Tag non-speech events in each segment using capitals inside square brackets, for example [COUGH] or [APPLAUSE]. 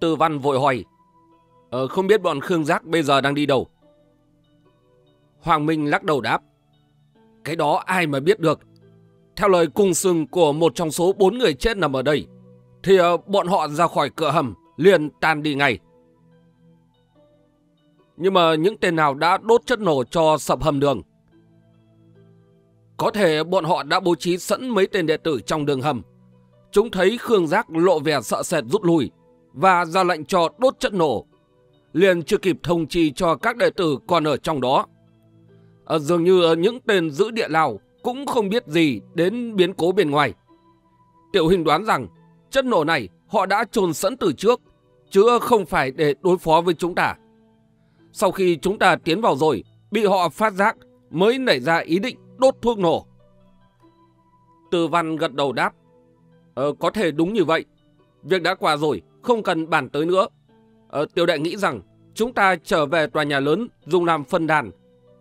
Tư văn vội hỏi. Ờ, không biết bọn Khương Giác bây giờ đang đi đâu? Hoàng Minh lắc đầu đáp. Cái đó ai mà biết được. Theo lời cung sừng của một trong số bốn người chết nằm ở đây, thì ờ, bọn họ ra khỏi cửa hầm, liền tan đi ngay. Nhưng mà những tên nào đã đốt chất nổ cho sập hầm đường? Có thể bọn họ đã bố trí sẵn mấy tên đệ tử trong đường hầm. Chúng thấy Khương Giác lộ vẻ sợ sệt rút lui, và ra lệnh cho đốt chất nổ. Liền chưa kịp thông chi cho các đệ tử còn ở trong đó. À, dường như những tên giữ địa Lào cũng không biết gì đến biến cố bên ngoài. Tiểu hình đoán rằng chất nổ này họ đã trồn sẵn từ trước, chứ không phải để đối phó với chúng ta. Sau khi chúng ta tiến vào rồi, bị họ phát giác mới nảy ra ý định đốt thuốc nổ. Từ văn gật đầu đáp. Ờ, có thể đúng như vậy. Việc đã qua rồi, không cần bàn tới nữa. Ờ, tiểu đệ nghĩ rằng chúng ta trở về tòa nhà lớn dùng làm phân đàn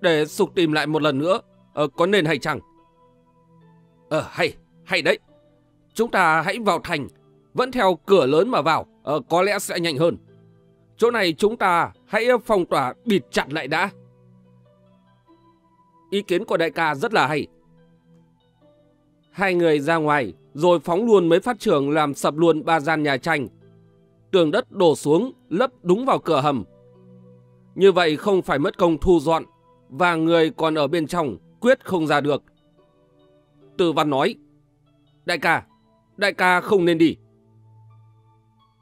để sục tìm lại một lần nữa. Ờ, có nên hay chẳng? Ờ, hay, hay đấy. Chúng ta hãy vào thành, vẫn theo cửa lớn mà vào, ờ, có lẽ sẽ nhanh hơn. Chỗ này chúng ta hãy phong tỏa bịt chặt lại đã. Ý kiến của đại ca rất là hay. Hai người ra ngoài, rồi phóng luôn mấy phát trưởng làm sập luôn ba gian nhà tranh tường đất đổ xuống lấp đúng vào cửa hầm. Như vậy không phải mất công thu dọn và người còn ở bên trong quyết không ra được. Từ văn nói, đại ca, đại ca không nên đi.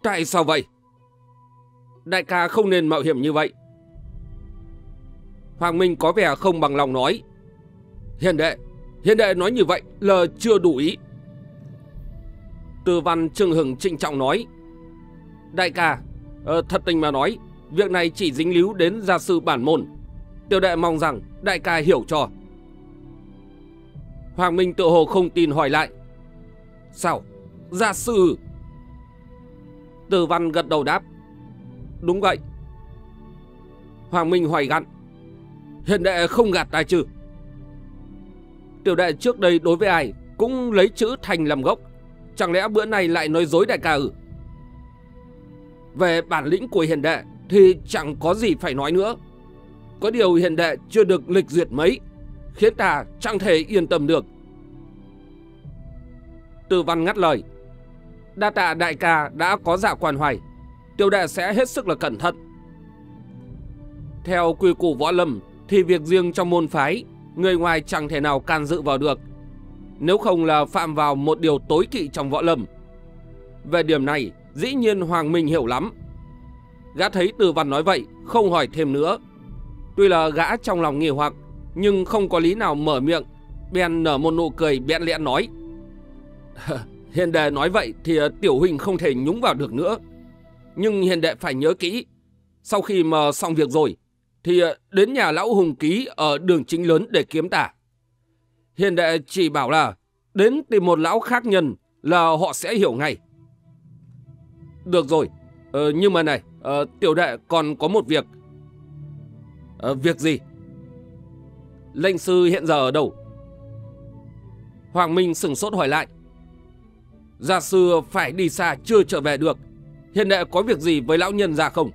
Tại sao vậy? Đại ca không nên mạo hiểm như vậy. Hoàng Minh có vẻ không bằng lòng nói. Hiền đệ, hiền đệ nói như vậy là chưa đủ ý. tư văn trưng hừng trịnh trọng nói. Đại ca, ờ, thật tình mà nói, việc này chỉ dính líu đến gia sư bản môn. Tiểu đệ mong rằng đại ca hiểu cho. Hoàng Minh tự hồ không tin hỏi lại. Sao? Gia sư? Từ văn gật đầu đáp. Đúng vậy. Hoàng Minh hỏi gặn. Hiện đệ không gạt tài chứ? Tiểu đệ trước đây đối với ai cũng lấy chữ thành làm gốc. Chẳng lẽ bữa nay lại nói dối đại ca ư? Về bản lĩnh của hiền đệ thì chẳng có gì phải nói nữa. Có điều hiền đệ chưa được lịch duyệt mấy, khiến ta chẳng thể yên tâm được. Tư văn ngắt lời. Đa tạ đại ca đã có dạ quan hoài, tiểu đệ sẽ hết sức là cẩn thận. Theo quy củ võ lâm thì việc riêng trong môn phái, người ngoài chẳng thể nào can dự vào được. Nếu không là phạm vào một điều tối kỵ trong võ lâm. Về điểm này, Dĩ nhiên Hoàng Minh hiểu lắm. Gã thấy Từ Văn nói vậy, không hỏi thêm nữa. Tuy là gã trong lòng nghi hoặc, nhưng không có lý nào mở miệng. ben nở một nụ cười bẹn lẹn nói. [LAUGHS] Hiền đệ nói vậy thì tiểu huynh không thể nhúng vào được nữa. Nhưng hiền đệ phải nhớ kỹ. Sau khi mà xong việc rồi, thì đến nhà lão hùng ký ở đường chính lớn để kiếm tả. Hiền đệ chỉ bảo là đến tìm một lão khác nhân là họ sẽ hiểu ngay. Được rồi, ờ, nhưng mà này, ờ, tiểu đệ còn có một việc. Ờ, việc gì? Lệnh sư hiện giờ ở đâu? Hoàng Minh sửng sốt hỏi lại. Gia sư phải đi xa chưa trở về được. Hiện đệ có việc gì với lão nhân già không?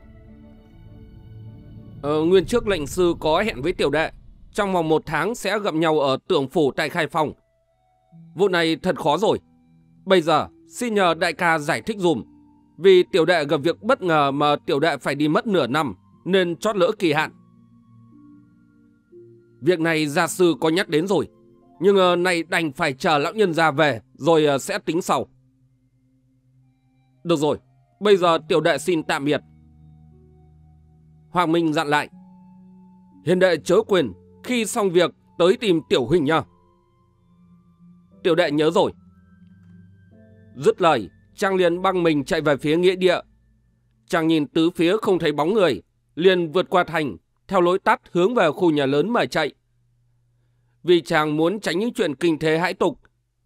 Ờ, nguyên trước lệnh sư có hẹn với tiểu đệ. Trong vòng một tháng sẽ gặp nhau ở tượng phủ tại Khai Phòng. Vụ này thật khó rồi. Bây giờ xin nhờ đại ca giải thích dùm. Vì tiểu đệ gặp việc bất ngờ mà tiểu đệ phải đi mất nửa năm, nên chót lỡ kỳ hạn. Việc này gia sư có nhắc đến rồi, nhưng ờ, này đành phải chờ lão nhân ra về, rồi ờ, sẽ tính sau. Được rồi, bây giờ tiểu đệ xin tạm biệt. Hoàng Minh dặn lại. Hiền đệ chớ quyền, khi xong việc tới tìm tiểu huynh nha. Tiểu đệ nhớ rồi. Dứt lời, Chàng liền băng mình chạy về phía nghĩa địa. Chàng nhìn tứ phía không thấy bóng người, liền vượt qua thành, theo lối tắt hướng về khu nhà lớn mà chạy. Vì chàng muốn tránh những chuyện kinh thế hãi tục,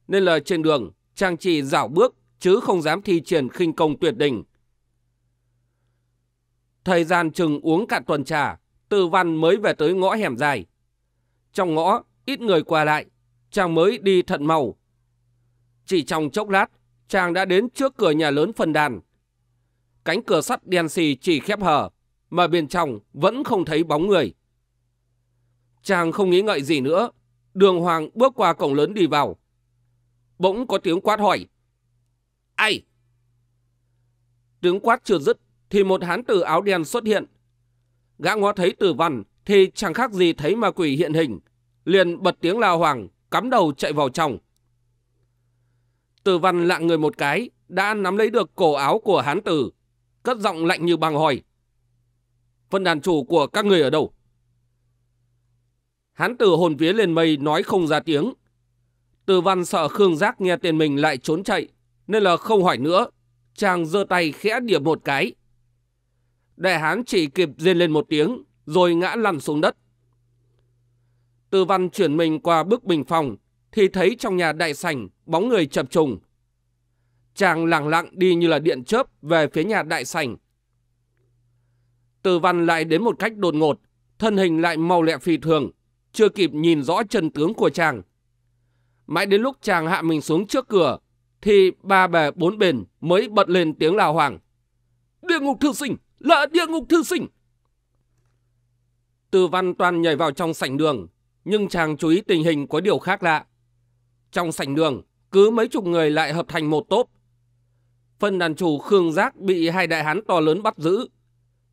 nên là trên đường chàng chỉ dảo bước chứ không dám thi triển khinh công tuyệt đỉnh. Thời gian chừng uống cạn tuần trà, Tư Văn mới về tới ngõ hẻm dài. Trong ngõ, ít người qua lại, chàng mới đi thận màu. Chỉ trong chốc lát, chàng đã đến trước cửa nhà lớn phần đàn. Cánh cửa sắt đen xì chỉ khép hở, mà bên trong vẫn không thấy bóng người. Chàng không nghĩ ngợi gì nữa, đường hoàng bước qua cổng lớn đi vào. Bỗng có tiếng quát hỏi. Ai? Tiếng quát chưa dứt thì một hán tử áo đen xuất hiện. Gã ngó thấy tử văn thì chẳng khác gì thấy ma quỷ hiện hình. Liền bật tiếng la hoàng, cắm đầu chạy vào trong. Tử văn lạng người một cái, đã nắm lấy được cổ áo của hán tử, cất giọng lạnh như băng hỏi. Phân đàn chủ của các người ở đâu? Hán tử hồn vía lên mây nói không ra tiếng. Tử văn sợ Khương Giác nghe tên mình lại trốn chạy, nên là không hỏi nữa. Chàng giơ tay khẽ điểm một cái. Đại hán chỉ kịp rên lên một tiếng, rồi ngã lăn xuống đất. Tử văn chuyển mình qua bức bình phòng, thì thấy trong nhà đại sảnh bóng người chập trùng. Chàng lẳng lặng đi như là điện chớp về phía nhà đại sảnh. Từ văn lại đến một cách đột ngột, thân hình lại mau lẹ phi thường, chưa kịp nhìn rõ chân tướng của chàng. Mãi đến lúc chàng hạ mình xuống trước cửa, thì ba bè bốn bền mới bật lên tiếng la hoàng. Địa ngục thư sinh! Là địa ngục thư sinh! Từ văn toàn nhảy vào trong sảnh đường, nhưng chàng chú ý tình hình có điều khác lạ. Trong sảnh đường, cứ mấy chục người lại hợp thành một tốp. Phần đàn chủ Khương Giác bị hai đại hán to lớn bắt giữ.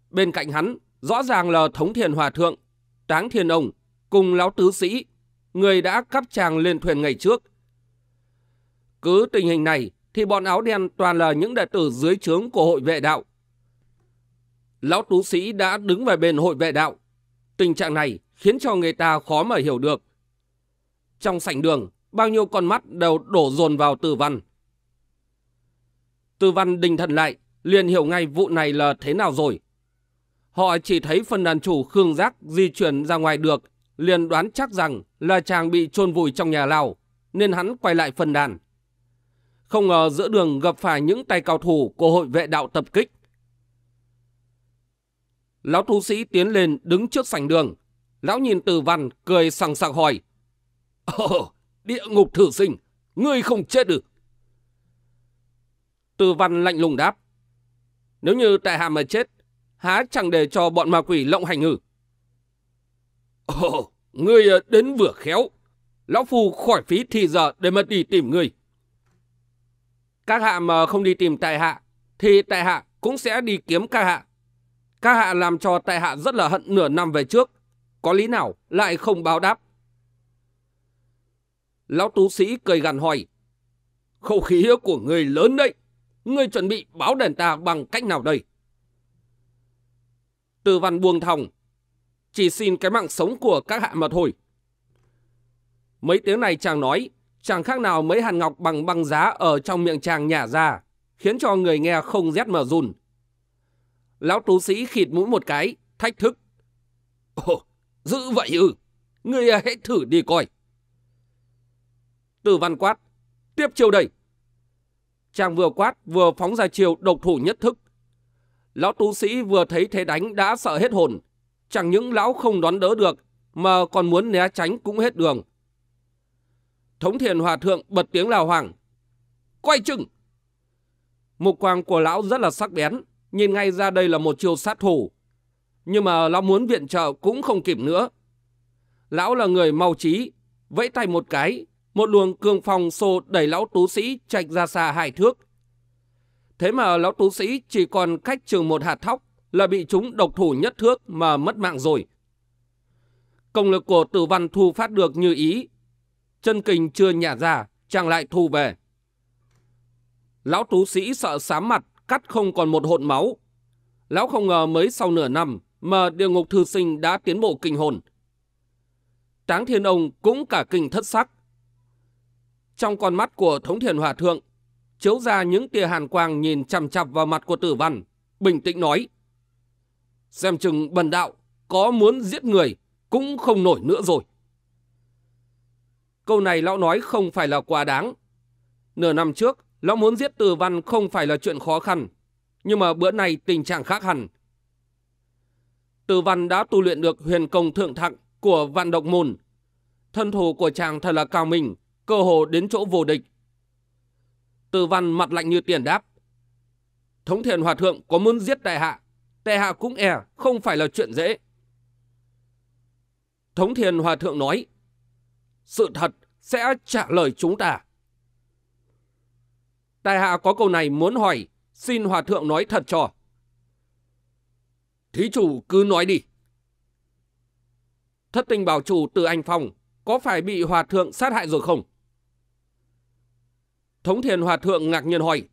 Bên cạnh hắn, rõ ràng là Thống Thiền Hòa Thượng, Táng Thiền Ông, cùng Lão Tứ Sĩ, người đã cắp chàng lên thuyền ngày trước. Cứ tình hình này thì bọn áo đen toàn là những đệ tử dưới trướng của hội vệ đạo. Lão Tú Sĩ đã đứng về bên hội vệ đạo. Tình trạng này khiến cho người ta khó mà hiểu được. Trong sảnh đường, bao nhiêu con mắt đều đổ dồn vào tử văn. Tử văn đình thần lại, liền hiểu ngay vụ này là thế nào rồi. Họ chỉ thấy phần đàn chủ Khương Giác di chuyển ra ngoài được, liền đoán chắc rằng là chàng bị chôn vùi trong nhà lao, nên hắn quay lại phần đàn. Không ngờ giữa đường gặp phải những tay cao thủ của hội vệ đạo tập kích. Lão tu sĩ tiến lên đứng trước sảnh đường. Lão nhìn từ văn, cười sẵn sàng hỏi. Ồ, oh, Địa ngục thử sinh, ngươi không chết được. Tư văn lạnh lùng đáp. Nếu như tại hạ mà chết, há chẳng để cho bọn ma quỷ lộng hành ngử. Ồ, ngươi ờ, đến vừa khéo. Lão Phu khỏi phí thì giờ để mà đi tìm ngươi. Các hạ mà không đi tìm tại hạ, thì tại hạ cũng sẽ đi kiếm các hạ. Các hạ làm cho tại hạ rất là hận nửa năm về trước. Có lý nào lại không báo đáp? Lão tú sĩ cười gằn hỏi. Khẩu khí của người lớn đấy. Người chuẩn bị báo đền ta bằng cách nào đây? Từ văn buông thòng. Chỉ xin cái mạng sống của các hạ mà thôi. Mấy tiếng này chàng nói, chàng khác nào mấy hàn ngọc bằng băng giá ở trong miệng chàng nhả ra, khiến cho người nghe không rét mà run. Lão tú sĩ khịt mũi một cái, thách thức. Ồ, dữ vậy ư? người hãy thử đi coi. Từ văn quát, tiếp chiêu đẩy. Chàng vừa quát vừa phóng ra chiều độc thủ nhất thức. Lão tú sĩ vừa thấy thế đánh đã sợ hết hồn. Chẳng những lão không đón đỡ được mà còn muốn né tránh cũng hết đường. Thống thiền hòa thượng bật tiếng lào hoàng. Quay chừng! Mục quang của lão rất là sắc bén, nhìn ngay ra đây là một chiêu sát thủ. Nhưng mà lão muốn viện trợ cũng không kịp nữa. Lão là người mau trí, vẫy tay một cái, một luồng cương phong xô đẩy lão tú sĩ chạy ra xa hải thước. Thế mà lão tú sĩ chỉ còn cách trường một hạt thóc là bị chúng độc thủ nhất thước mà mất mạng rồi. Công lực của tử văn thu phát được như ý. Chân kình chưa nhả ra, chàng lại thu về. Lão tú sĩ sợ sám mặt, cắt không còn một hộn máu. Lão không ngờ mới sau nửa năm mà địa ngục thư sinh đã tiến bộ kinh hồn. Táng thiên ông cũng cả kinh thất sắc. Trong con mắt của Thống Thiền Hòa Thượng, chiếu ra những tia hàn quang nhìn chằm chằm vào mặt của tử văn, bình tĩnh nói. Xem chừng bần đạo có muốn giết người cũng không nổi nữa rồi. Câu này lão nói không phải là quá đáng. Nửa năm trước, lão muốn giết tử văn không phải là chuyện khó khăn. Nhưng mà bữa nay tình trạng khác hẳn. Tử văn đã tu luyện được huyền công thượng thặng của vạn độc môn. Thân thủ của chàng thật là cao minh, cơ hồ đến chỗ vô địch. Từ văn mặt lạnh như tiền đáp. Thống thiền hòa thượng có muốn giết đại hạ, đại hạ cũng e, không phải là chuyện dễ. Thống thiền hòa thượng nói, sự thật sẽ trả lời chúng ta. Tài hạ có câu này muốn hỏi, xin hòa thượng nói thật cho. Thí chủ cứ nói đi. Thất tình bảo chủ từ anh phòng có phải bị hòa thượng sát hại rồi không? Thống thiền hòa thượng ngạc nhiên hỏi.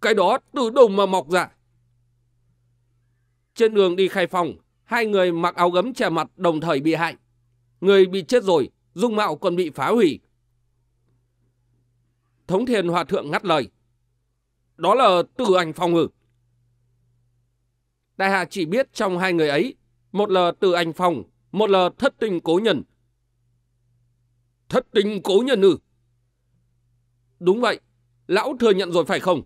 Cái đó từ đâu mà mọc ra? Dạ? Trên đường đi khai phòng, hai người mặc áo gấm che mặt đồng thời bị hại. Người bị chết rồi, dung mạo còn bị phá hủy. Thống thiền hòa thượng ngắt lời. Đó là tử ảnh phong ngự. Đại hạ chỉ biết trong hai người ấy, một là tử ảnh phong một là thất tình cố nhân. Thất tình cố nhân ư? Đúng vậy, lão thừa nhận rồi phải không?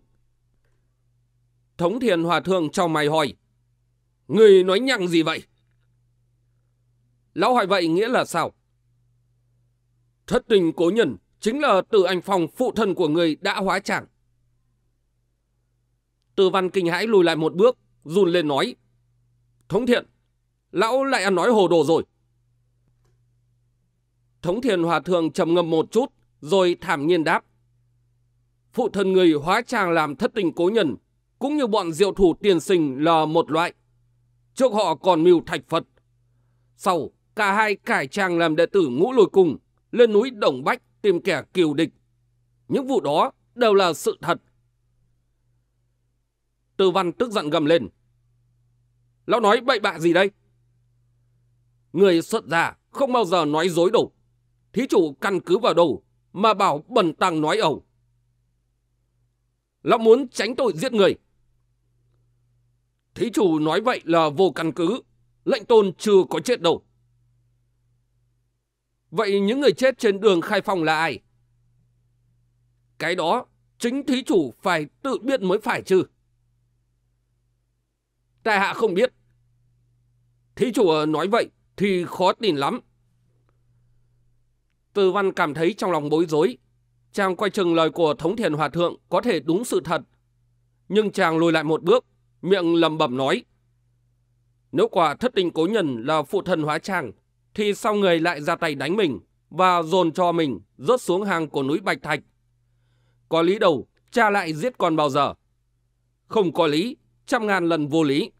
Thống thiền hòa thượng cho mày hỏi. Người nói nhăng gì vậy? Lão hỏi vậy nghĩa là sao? Thất tình cố nhân chính là tự anh phòng phụ thân của người đã hóa chẳng. Tư văn kinh hãi lùi lại một bước, run lên nói. Thống thiện, lão lại ăn nói hồ đồ rồi. Thống thiền hòa thượng trầm ngâm một chút, rồi thảm nhiên đáp phụ thân người hóa trang làm thất tình cố nhân, cũng như bọn diệu thủ tiền sinh là một loại. Trước họ còn mưu thạch Phật. Sau, cả hai cải trang làm đệ tử ngũ lôi cùng, lên núi Đồng Bách tìm kẻ kiều địch. Những vụ đó đều là sự thật. Tư văn tức giận gầm lên. Lão nói bậy bạ gì đây? Người xuất gia không bao giờ nói dối đâu. Thí chủ căn cứ vào đâu mà bảo bẩn tăng nói ẩu là muốn tránh tội giết người. Thí chủ nói vậy là vô căn cứ. Lệnh tôn chưa có chết đâu. Vậy những người chết trên đường khai phòng là ai? Cái đó chính thí chủ phải tự biết mới phải chứ. Tại hạ không biết. Thí chủ ờ, nói vậy thì khó tin lắm. Từ văn cảm thấy trong lòng bối rối, Chàng quay chừng lời của Thống Thiền Hòa Thượng có thể đúng sự thật. Nhưng chàng lùi lại một bước, miệng lầm bẩm nói. Nếu quả thất tình cố nhân là phụ thần hóa chàng, thì sau người lại ra tay đánh mình và dồn cho mình rớt xuống hàng của núi Bạch Thạch. Có lý đầu, cha lại giết con bao giờ? Không có lý, trăm ngàn lần vô lý.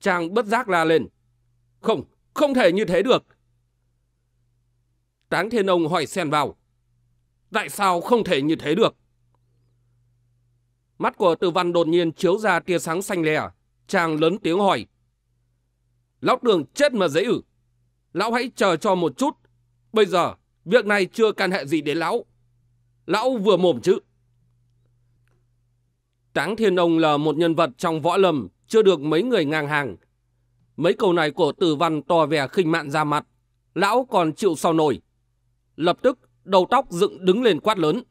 Chàng bất giác la lên. Không, không thể như thế được. Táng Thiên Ông hỏi xen vào. Tại sao không thể như thế được? Mắt của Từ văn đột nhiên chiếu ra tia sáng xanh lè. Chàng lớn tiếng hỏi. Lão đường chết mà dễ ử. Lão hãy chờ cho một chút. Bây giờ, việc này chưa can hệ gì đến lão. Lão vừa mồm chứ. Táng Thiên Ông là một nhân vật trong võ lâm chưa được mấy người ngang hàng. Mấy câu này của Từ văn to vẻ khinh mạn ra mặt. Lão còn chịu sao nổi. Lập tức, đầu tóc dựng đứng lên quát lớn.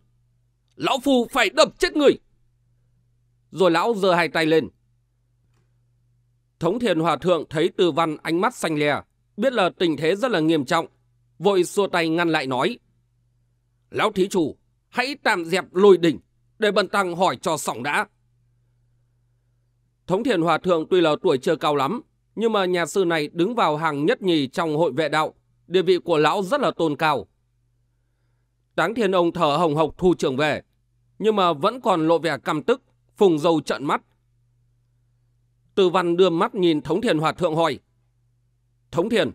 Lão Phu phải đập chết người! Rồi lão giơ hai tay lên. Thống thiền hòa thượng thấy từ văn ánh mắt xanh lè, biết là tình thế rất là nghiêm trọng, vội xua tay ngăn lại nói. Lão thí chủ, hãy tạm dẹp lôi đỉnh, để bần tăng hỏi cho sỏng đã. Thống thiền hòa thượng tuy là tuổi chưa cao lắm, nhưng mà nhà sư này đứng vào hàng nhất nhì trong hội vệ đạo, địa vị của lão rất là tôn cao. Táng Thiên Ông thở hồng hộc thu trưởng về, nhưng mà vẫn còn lộ vẻ căm tức, phùng dâu trận mắt. Từ văn đưa mắt nhìn Thống Thiền Hòa Thượng hỏi. Thống Thiền,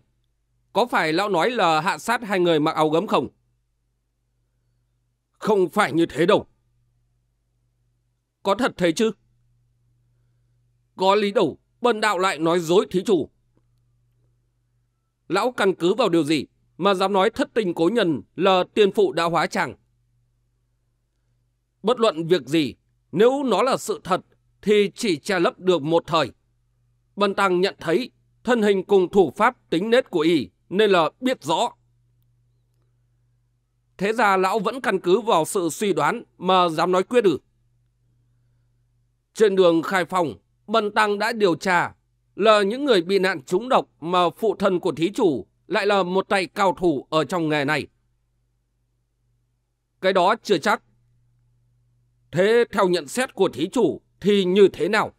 có phải lão nói là hạ sát hai người mặc áo gấm không? Không phải như thế đâu. Có thật thế chứ? Có lý đủ, bần đạo lại nói dối thí chủ. Lão căn cứ vào điều gì mà dám nói thất tình cố nhân là tiền phụ đã hóa chẳng. Bất luận việc gì, nếu nó là sự thật thì chỉ che lấp được một thời. Bần Tăng nhận thấy thân hình cùng thủ pháp tính nết của y nên là biết rõ. Thế ra lão vẫn căn cứ vào sự suy đoán mà dám nói quyết ư. Trên đường khai phòng, Bần Tăng đã điều tra là những người bị nạn trúng độc mà phụ thân của thí chủ lại là một tay cao thủ ở trong nghề này. Cái đó chưa chắc. Thế theo nhận xét của thí chủ thì như thế nào?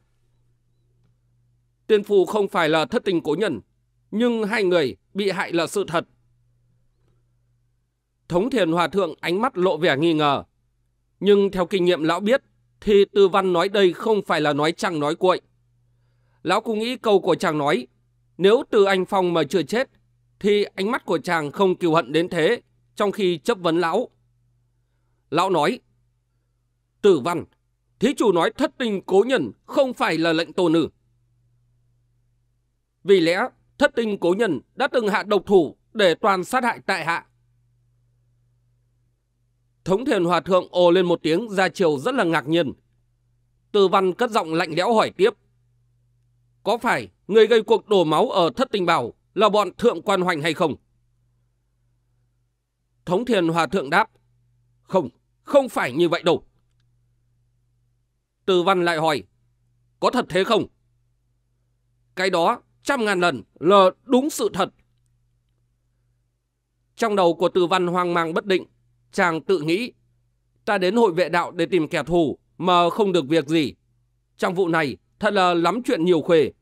Tiên phụ không phải là thất tình cố nhân, nhưng hai người bị hại là sự thật. Thống thiền hòa thượng ánh mắt lộ vẻ nghi ngờ. Nhưng theo kinh nghiệm lão biết, thì tư văn nói đây không phải là nói chàng nói cuội. Lão cũng nghĩ câu của chàng nói, nếu từ anh Phong mà chưa chết, thì ánh mắt của chàng không kiêu hận đến thế trong khi chấp vấn lão. Lão nói, Tử văn, thí chủ nói thất tình cố nhân không phải là lệnh tổ nữ. Vì lẽ thất tình cố nhân đã từng hạ độc thủ để toàn sát hại tại hạ. Thống thiền hòa thượng ồ lên một tiếng ra chiều rất là ngạc nhiên. Tử văn cất giọng lạnh lẽo hỏi tiếp. Có phải người gây cuộc đổ máu ở thất tình bảo là bọn thượng quan hoành hay không? Thống thiền hòa thượng đáp, không, không phải như vậy đâu. Từ văn lại hỏi, có thật thế không? Cái đó trăm ngàn lần là đúng sự thật. Trong đầu của từ văn hoang mang bất định, chàng tự nghĩ, ta đến hội vệ đạo để tìm kẻ thù mà không được việc gì. Trong vụ này thật là lắm chuyện nhiều khuề.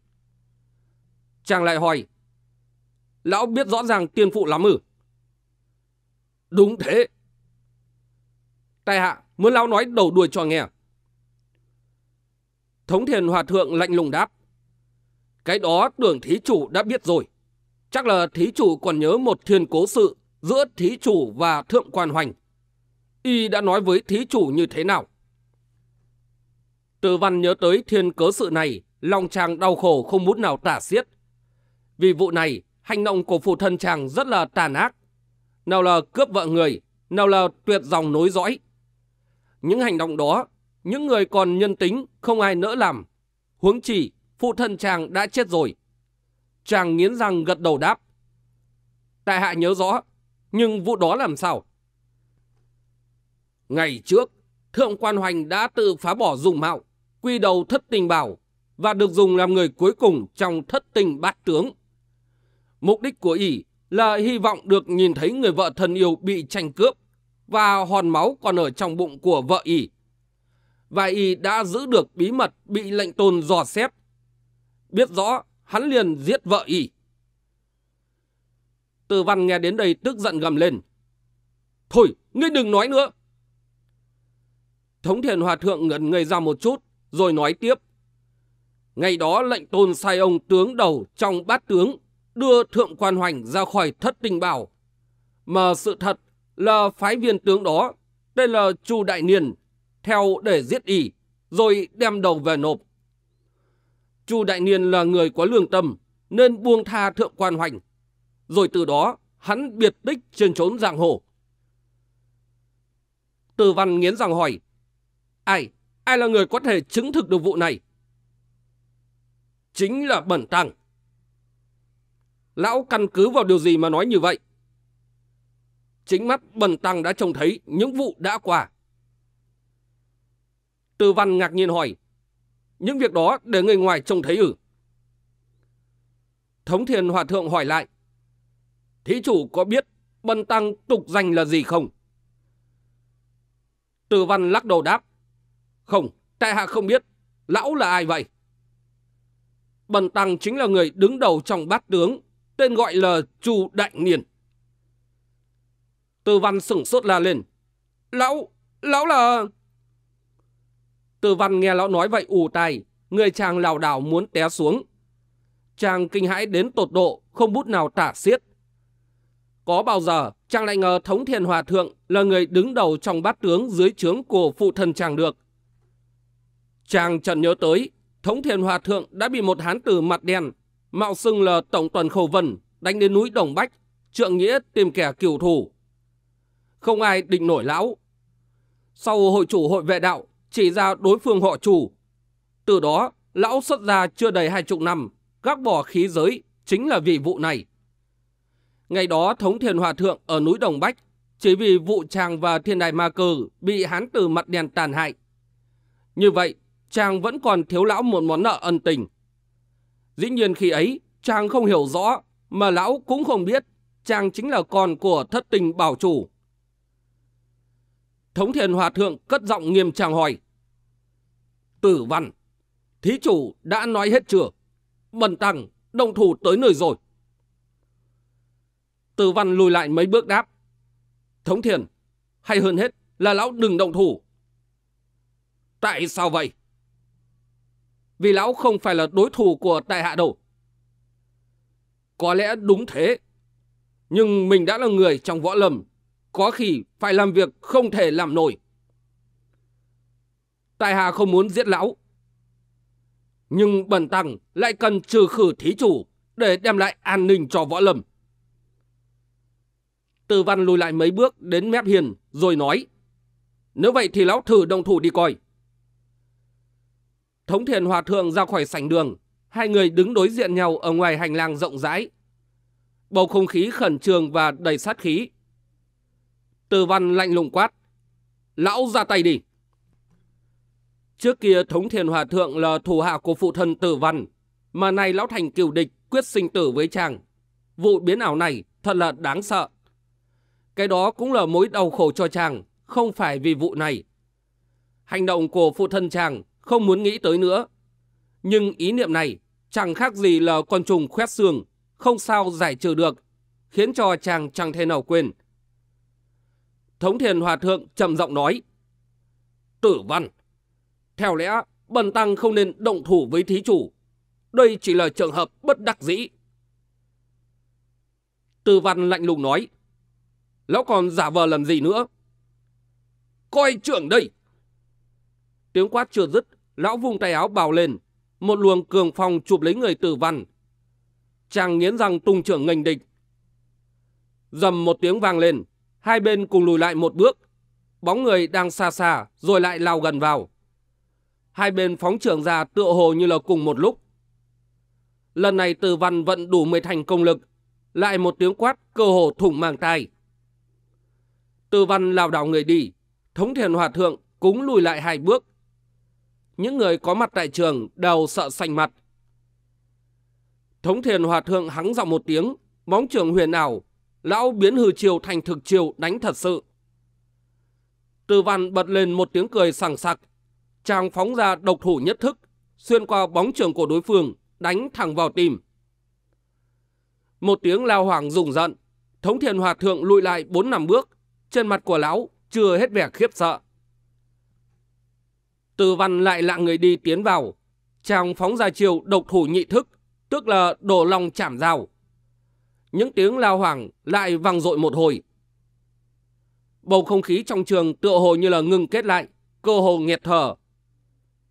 Chàng lại hỏi, Lão biết rõ ràng tiên phụ lắm ư? Đúng thế. Tài hạ, muốn lão nói đầu đuôi cho nghe. Thống thiền hòa thượng lạnh lùng đáp. Cái đó tưởng thí chủ đã biết rồi. Chắc là thí chủ còn nhớ một thiền cố sự giữa thí chủ và thượng quan hoành. Y đã nói với thí chủ như thế nào? Từ văn nhớ tới thiên cớ sự này, lòng chàng đau khổ không muốn nào tả xiết. Vì vụ này, hành động của phụ thân chàng rất là tàn ác. Nào là cướp vợ người, nào là tuyệt dòng nối dõi. Những hành động đó, những người còn nhân tính không ai nỡ làm. Huống chỉ, phụ thân chàng đã chết rồi. Chàng nghiến răng gật đầu đáp. Tại hạ nhớ rõ, nhưng vụ đó làm sao? Ngày trước, Thượng Quan Hoành đã tự phá bỏ dùng mạo, quy đầu thất tình bảo và được dùng làm người cuối cùng trong thất tình bát tướng. Mục đích của ỷ là hy vọng được nhìn thấy người vợ thân yêu bị tranh cướp và hòn máu còn ở trong bụng của vợ ỷ. Và ỷ đã giữ được bí mật bị lệnh tôn dò xét. Biết rõ, hắn liền giết vợ ỷ. Từ văn nghe đến đây tức giận gầm lên. Thôi, ngươi đừng nói nữa. Thống thiền hòa thượng ngẩn ngây ra một chút, rồi nói tiếp. Ngày đó lệnh tôn sai ông tướng đầu trong bát tướng đưa Thượng Quan Hoành ra khỏi thất tình bảo. Mà sự thật là phái viên tướng đó, tên là Chu Đại Niên, theo để giết ỉ, rồi đem đầu về nộp. Chu Đại Niên là người có lương tâm, nên buông tha Thượng Quan Hoành. Rồi từ đó, hắn biệt tích trên trốn giang hồ. Từ văn nghiến rằng hỏi, ai, ai là người có thể chứng thực được vụ này? Chính là Bẩn Tăng. Lão căn cứ vào điều gì mà nói như vậy? Chính mắt bần tăng đã trông thấy những vụ đã qua. Tư văn ngạc nhiên hỏi. Những việc đó để người ngoài trông thấy ư? Thống thiền hòa thượng hỏi lại. Thí chủ có biết bần tăng tục danh là gì không? Tư văn lắc đầu đáp. Không, tại hạ không biết. Lão là ai vậy? Bần tăng chính là người đứng đầu trong bát tướng tên gọi là Chu Đại Niên. Tư văn sửng sốt la lên. Lão, lão là... Tư văn nghe lão nói vậy ù tai, người chàng lảo đảo muốn té xuống. Chàng kinh hãi đến tột độ, không bút nào tả xiết. Có bao giờ chàng lại ngờ Thống thiên Hòa Thượng là người đứng đầu trong bát tướng dưới trướng của phụ thân chàng được. Chàng chợt nhớ tới, Thống thiên Hòa Thượng đã bị một hán tử mặt đen Mạo xưng là Tổng tuần Khẩu Vân đánh đến núi Đồng Bách, trượng nghĩa tìm kẻ cửu thủ. Không ai định nổi lão. Sau hội chủ hội vệ đạo chỉ ra đối phương họ chủ. Từ đó, lão xuất ra chưa đầy hai chục năm, gác bỏ khí giới chính là vì vụ này. Ngày đó Thống Thiền Hòa Thượng ở núi Đồng Bách chỉ vì vụ chàng và thiên đài ma cờ bị hán từ mặt đèn tàn hại. Như vậy, chàng vẫn còn thiếu lão một món nợ ân tình. Dĩ nhiên khi ấy, chàng không hiểu rõ, mà lão cũng không biết, chàng chính là con của thất tình bảo chủ. Thống thiền hòa thượng cất giọng nghiêm trang hỏi. Tử văn, thí chủ đã nói hết chưa? Bần tăng, đồng thủ tới nơi rồi. Tử văn lùi lại mấy bước đáp. Thống thiền, hay hơn hết là lão đừng động thủ. Tại sao vậy? vì lão không phải là đối thủ của tại hạ đâu. Có lẽ đúng thế, nhưng mình đã là người trong võ lâm, có khi phải làm việc không thể làm nổi. Tại hạ không muốn giết lão, nhưng bẩn tăng lại cần trừ khử thí chủ để đem lại an ninh cho võ lâm. Từ văn lùi lại mấy bước đến mép hiền rồi nói, nếu vậy thì lão thử đồng thủ đi coi. Thống thiền hòa thượng ra khỏi sảnh đường, hai người đứng đối diện nhau ở ngoài hành lang rộng rãi. Bầu không khí khẩn trương và đầy sát khí. Từ văn lạnh lùng quát. Lão ra tay đi. Trước kia Thống Thiền Hòa Thượng là thủ hạ của phụ thân Tử Văn, mà nay lão thành kiều địch quyết sinh tử với chàng. Vụ biến ảo này thật là đáng sợ. Cái đó cũng là mối đau khổ cho chàng, không phải vì vụ này. Hành động của phụ thân chàng không muốn nghĩ tới nữa. Nhưng ý niệm này chẳng khác gì là con trùng khoét xương, không sao giải trừ được, khiến cho chàng chẳng thể nào quên. Thống thiền hòa thượng trầm giọng nói, Tử văn, theo lẽ bần tăng không nên động thủ với thí chủ, đây chỉ là trường hợp bất đắc dĩ. Tử văn lạnh lùng nói, lão còn giả vờ làm gì nữa? Coi trưởng đây! Tiếng quát chưa dứt, lão vung tay áo bào lên, một luồng cường phong chụp lấy người tử văn. Chàng nghiến răng tung trưởng nghênh địch. Dầm một tiếng vang lên, hai bên cùng lùi lại một bước. Bóng người đang xa xa rồi lại lao gần vào. Hai bên phóng trưởng ra tựa hồ như là cùng một lúc. Lần này tử văn vận đủ mười thành công lực, lại một tiếng quát cơ hồ thủng màng tai. Tử văn lao đảo người đi, thống thiền hòa thượng cũng lùi lại hai bước, những người có mặt tại trường đều sợ xanh mặt. Thống thiền hòa thượng hắng giọng một tiếng, bóng trường huyền ảo, lão biến hư chiều thành thực chiều đánh thật sự. Từ văn bật lên một tiếng cười sảng sặc, chàng phóng ra độc thủ nhất thức, xuyên qua bóng trường của đối phương, đánh thẳng vào tim. Một tiếng lao hoàng rùng rợn, thống thiền hòa thượng lùi lại bốn năm bước, trên mặt của lão chưa hết vẻ khiếp sợ. Từ văn lại lạng người đi tiến vào. Chàng phóng ra chiều độc thủ nhị thức, tức là đổ lòng chảm rào. Những tiếng lao hoàng lại vang dội một hồi. Bầu không khí trong trường tựa hồ như là ngừng kết lại, cơ hồ nghẹt thở.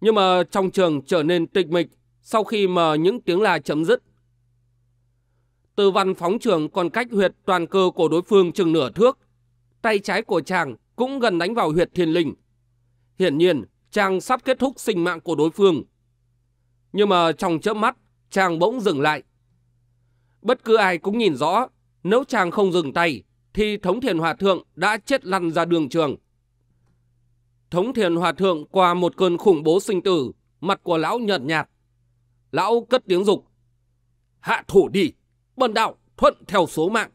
Nhưng mà trong trường trở nên tịch mịch sau khi mà những tiếng la chấm dứt. Từ văn phóng trường còn cách huyệt toàn cơ của đối phương chừng nửa thước. Tay trái của chàng cũng gần đánh vào huyệt thiên linh. Hiển nhiên, chàng sắp kết thúc sinh mạng của đối phương. Nhưng mà trong chớp mắt, chàng bỗng dừng lại. Bất cứ ai cũng nhìn rõ, nếu chàng không dừng tay, thì Thống Thiền Hòa Thượng đã chết lăn ra đường trường. Thống Thiền Hòa Thượng qua một cơn khủng bố sinh tử, mặt của lão nhợt nhạt. Lão cất tiếng dục Hạ thủ đi, bần đạo, thuận theo số mạng.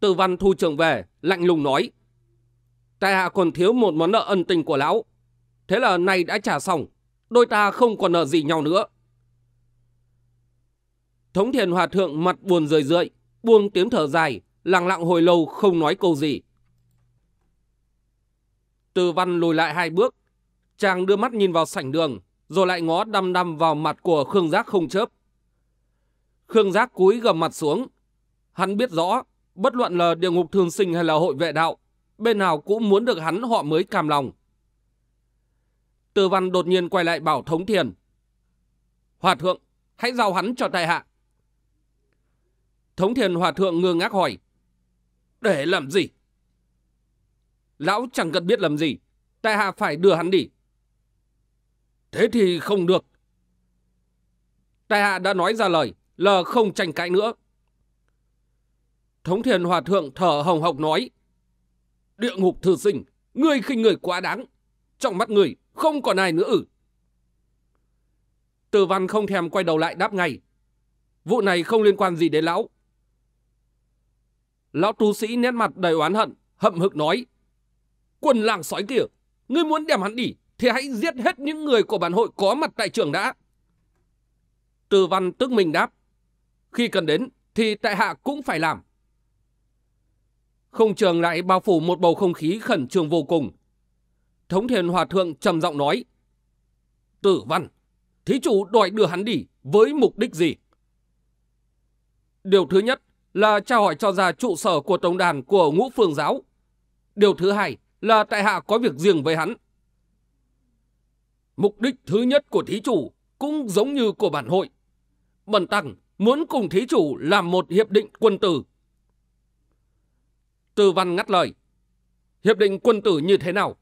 Từ văn thu trường về, lạnh lùng nói. Tại hạ còn thiếu một món nợ ân tình của lão. Thế là nay đã trả xong, đôi ta không còn nợ gì nhau nữa. Thống thiền hòa thượng mặt buồn rười rượi, buông tiếng thở dài, lặng lặng hồi lâu không nói câu gì. Từ văn lùi lại hai bước, chàng đưa mắt nhìn vào sảnh đường, rồi lại ngó đăm đăm vào mặt của Khương Giác không chớp. Khương Giác cúi gầm mặt xuống. Hắn biết rõ, bất luận là địa ngục thường sinh hay là hội vệ đạo, bên nào cũng muốn được hắn họ mới cam lòng. Tư văn đột nhiên quay lại bảo Thống Thiền. Hòa thượng, hãy giao hắn cho tại hạ. Thống Thiền Hòa thượng ngơ ngác hỏi. Để làm gì? Lão chẳng cần biết làm gì. Tại hạ phải đưa hắn đi. Thế thì không được. Tại hạ đã nói ra lời, lờ không tranh cãi nữa. Thống Thiền Hòa Thượng thở hồng hộc nói. Địa ngục thư sinh, ngươi khinh người quá đáng. Trong mắt người không còn ai nữa ử. Ừ. văn không thèm quay đầu lại đáp ngay. Vụ này không liên quan gì đến lão. Lão tu sĩ nét mặt đầy oán hận, hậm hực nói. Quần làng sói kia, ngươi muốn đem hắn đi, thì hãy giết hết những người của bản hội có mặt tại trường đã. Từ văn tức mình đáp. Khi cần đến, thì tại hạ cũng phải làm. Không trường lại bao phủ một bầu không khí khẩn trương vô cùng. Thống thiền hòa thượng trầm giọng nói. Tử văn, thí chủ đòi đưa hắn đi với mục đích gì? Điều thứ nhất là tra hỏi cho ra trụ sở của tổng đàn của ngũ phương giáo. Điều thứ hai là tại hạ có việc riêng với hắn. Mục đích thứ nhất của thí chủ cũng giống như của bản hội. Bần tăng muốn cùng thí chủ làm một hiệp định quân tử Tư văn ngắt lời. Hiệp định quân tử như thế nào?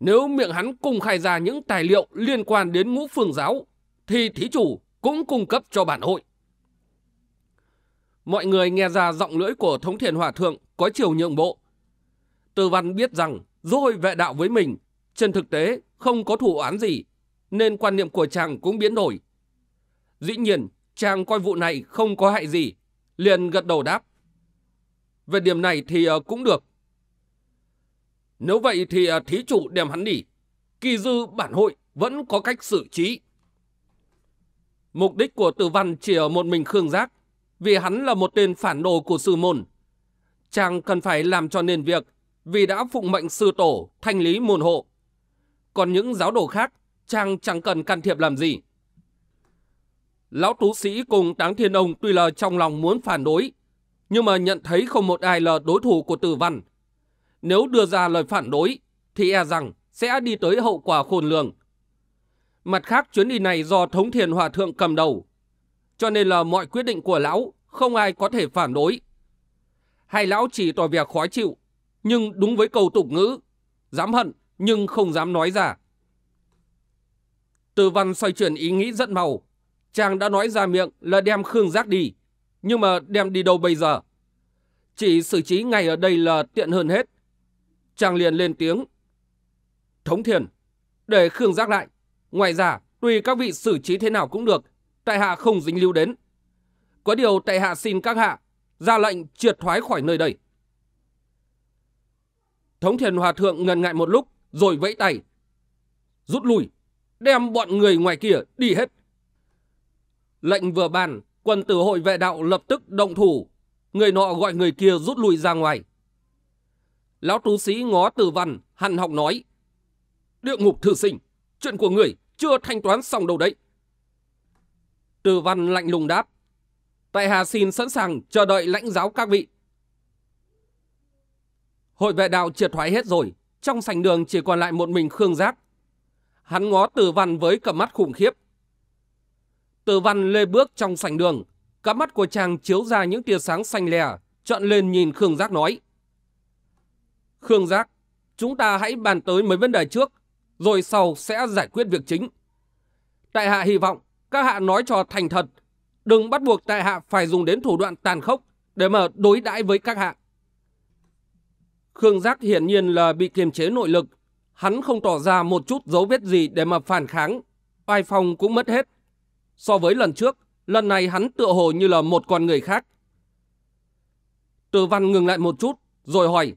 Nếu miệng hắn cung khai ra những tài liệu liên quan đến ngũ phương giáo, thì thí chủ cũng cung cấp cho bản hội. Mọi người nghe ra giọng lưỡi của Thống Thiền Hòa Thượng có chiều nhượng bộ. Tư văn biết rằng dỗ vệ đạo với mình, trên thực tế không có thủ án gì, nên quan niệm của chàng cũng biến đổi. Dĩ nhiên, chàng coi vụ này không có hại gì, liền gật đầu đáp. Về điểm này thì ờ, cũng được. Nếu vậy thì ờ, thí chủ đem hắn đi. Kỳ dư bản hội vẫn có cách xử trí. Mục đích của tử văn chỉ ở một mình Khương Giác, vì hắn là một tên phản đồ của sư môn. Chàng cần phải làm cho nên việc, vì đã phụng mệnh sư tổ, thanh lý môn hộ. Còn những giáo đồ khác, chàng chẳng cần can thiệp làm gì. Lão Tú Sĩ cùng Táng Thiên Ông tuy là trong lòng muốn phản đối, nhưng mà nhận thấy không một ai là đối thủ của tử văn. Nếu đưa ra lời phản đối, thì e rằng sẽ đi tới hậu quả khôn lường. Mặt khác, chuyến đi này do Thống Thiền Hòa Thượng cầm đầu, cho nên là mọi quyết định của lão không ai có thể phản đối. Hai lão chỉ tỏ vẻ khó chịu, nhưng đúng với câu tục ngữ, dám hận nhưng không dám nói ra. Từ văn xoay chuyển ý nghĩ rất màu, chàng đã nói ra miệng là đem Khương Giác đi. Nhưng mà đem đi đâu bây giờ? Chỉ xử trí ngay ở đây là tiện hơn hết. Chàng liền lên tiếng. Thống thiền, để Khương giác lại. Ngoài ra, tùy các vị xử trí thế nào cũng được, tại hạ không dính lưu đến. Có điều tại hạ xin các hạ, ra lệnh triệt thoái khỏi nơi đây. Thống thiền hòa thượng ngần ngại một lúc, rồi vẫy tay. Rút lui, đem bọn người ngoài kia đi hết. Lệnh vừa ban, Quân tử hội vệ đạo lập tức động thủ, người nọ gọi người kia rút lui ra ngoài. Lão tú sĩ ngó tử văn, hằn học nói. Địa ngục thử sinh, chuyện của người chưa thanh toán xong đâu đấy. Tử văn lạnh lùng đáp. Tại Hà xin sẵn sàng chờ đợi lãnh giáo các vị. Hội vệ đạo triệt thoái hết rồi, trong sảnh đường chỉ còn lại một mình Khương Giác. Hắn ngó tử văn với cầm mắt khủng khiếp. Tử văn lê bước trong sảnh đường, cả mắt của chàng chiếu ra những tia sáng xanh lè, trọn lên nhìn Khương Giác nói. Khương Giác, chúng ta hãy bàn tới mấy vấn đề trước, rồi sau sẽ giải quyết việc chính. Tại hạ hy vọng các hạ nói cho thành thật, đừng bắt buộc tại hạ phải dùng đến thủ đoạn tàn khốc để mà đối đãi với các hạ. Khương Giác hiển nhiên là bị kiềm chế nội lực, hắn không tỏ ra một chút dấu vết gì để mà phản kháng, oai phong cũng mất hết. So với lần trước, lần này hắn tựa hồ như là một con người khác. Từ văn ngừng lại một chút, rồi hỏi.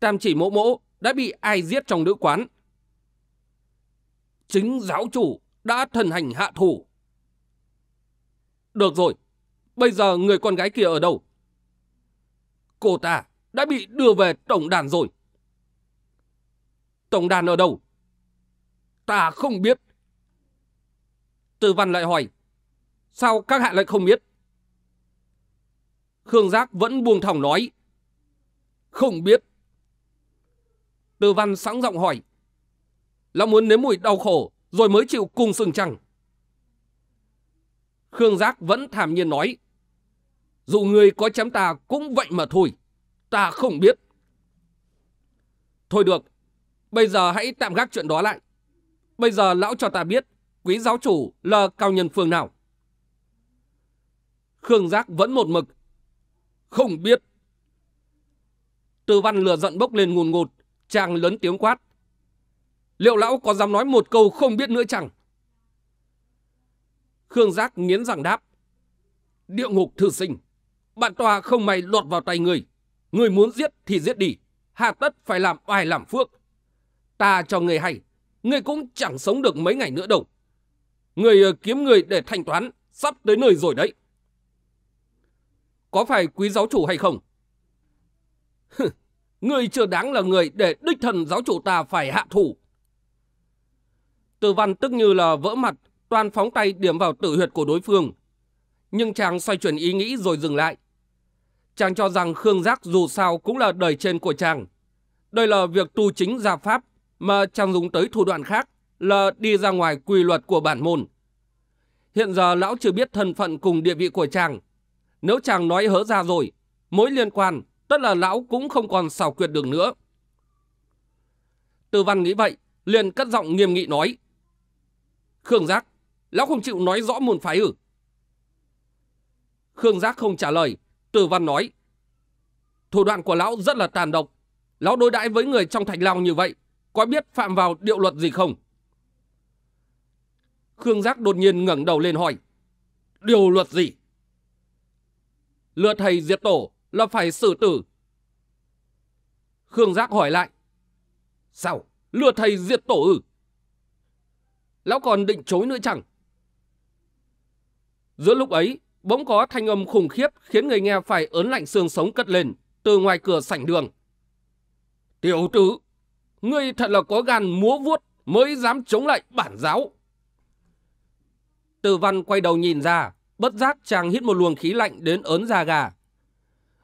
Tam chỉ mỗ mỗ đã bị ai giết trong nữ quán? Chính giáo chủ đã thần hành hạ thủ. Được rồi, bây giờ người con gái kia ở đâu? Cô ta đã bị đưa về tổng đàn rồi. Tổng đàn ở đâu? Ta không biết. Từ văn lại hỏi, sao các hạ lại không biết? Khương Giác vẫn buông thỏng nói, không biết. Từ văn sẵn giọng hỏi, là muốn nếm mùi đau khổ rồi mới chịu cùng sừng chẳng? Khương Giác vẫn thảm nhiên nói, dù người có chém ta cũng vậy mà thôi, ta không biết. Thôi được, bây giờ hãy tạm gác chuyện đó lại. Bây giờ lão cho ta biết quý giáo chủ là cao nhân phương nào? Khương Giác vẫn một mực. Không biết. Tư văn lừa giận bốc lên ngùn ngụt, chàng lớn tiếng quát. Liệu lão có dám nói một câu không biết nữa chẳng? Khương Giác nghiến răng đáp. Địa ngục thử sinh, bạn tòa không may lọt vào tay người. Người muốn giết thì giết đi, hà tất phải làm oai làm phước. Ta cho người hay, người cũng chẳng sống được mấy ngày nữa đâu. Người ờ, kiếm người để thanh toán, sắp tới nơi rồi đấy. Có phải quý giáo chủ hay không? người chưa đáng là người để đích thần giáo chủ ta phải hạ thủ. Tử văn tức như là vỡ mặt, toàn phóng tay điểm vào tử huyệt của đối phương. Nhưng chàng xoay chuyển ý nghĩ rồi dừng lại. Chàng cho rằng Khương Giác dù sao cũng là đời trên của chàng. Đây là việc tu chính gia pháp mà chàng dùng tới thủ đoạn khác là đi ra ngoài quy luật của bản môn. Hiện giờ lão chưa biết thân phận cùng địa vị của chàng. Nếu chàng nói hớ ra rồi, mối liên quan, tất là lão cũng không còn xảo quyệt được nữa. Từ văn nghĩ vậy, liền cất giọng nghiêm nghị nói. Khương Giác, lão không chịu nói rõ môn phái ư? Khương Giác không trả lời, Từ Văn nói. Thủ đoạn của lão rất là tàn độc. Lão đối đãi với người trong thành lao như vậy, có biết phạm vào điệu luật gì không? Khương Giác đột nhiên ngẩng đầu lên hỏi. Điều luật gì? Lừa thầy diệt tổ là phải xử tử. Khương Giác hỏi lại. Sao? Lừa thầy diệt tổ ư? Lão còn định chối nữa chẳng? Giữa lúc ấy, bỗng có thanh âm khủng khiếp khiến người nghe phải ớn lạnh xương sống cất lên từ ngoài cửa sảnh đường. Tiểu tử, ngươi thật là có gan múa vuốt mới dám chống lại bản giáo. Từ văn quay đầu nhìn ra, bất giác chàng hít một luồng khí lạnh đến ớn da gà.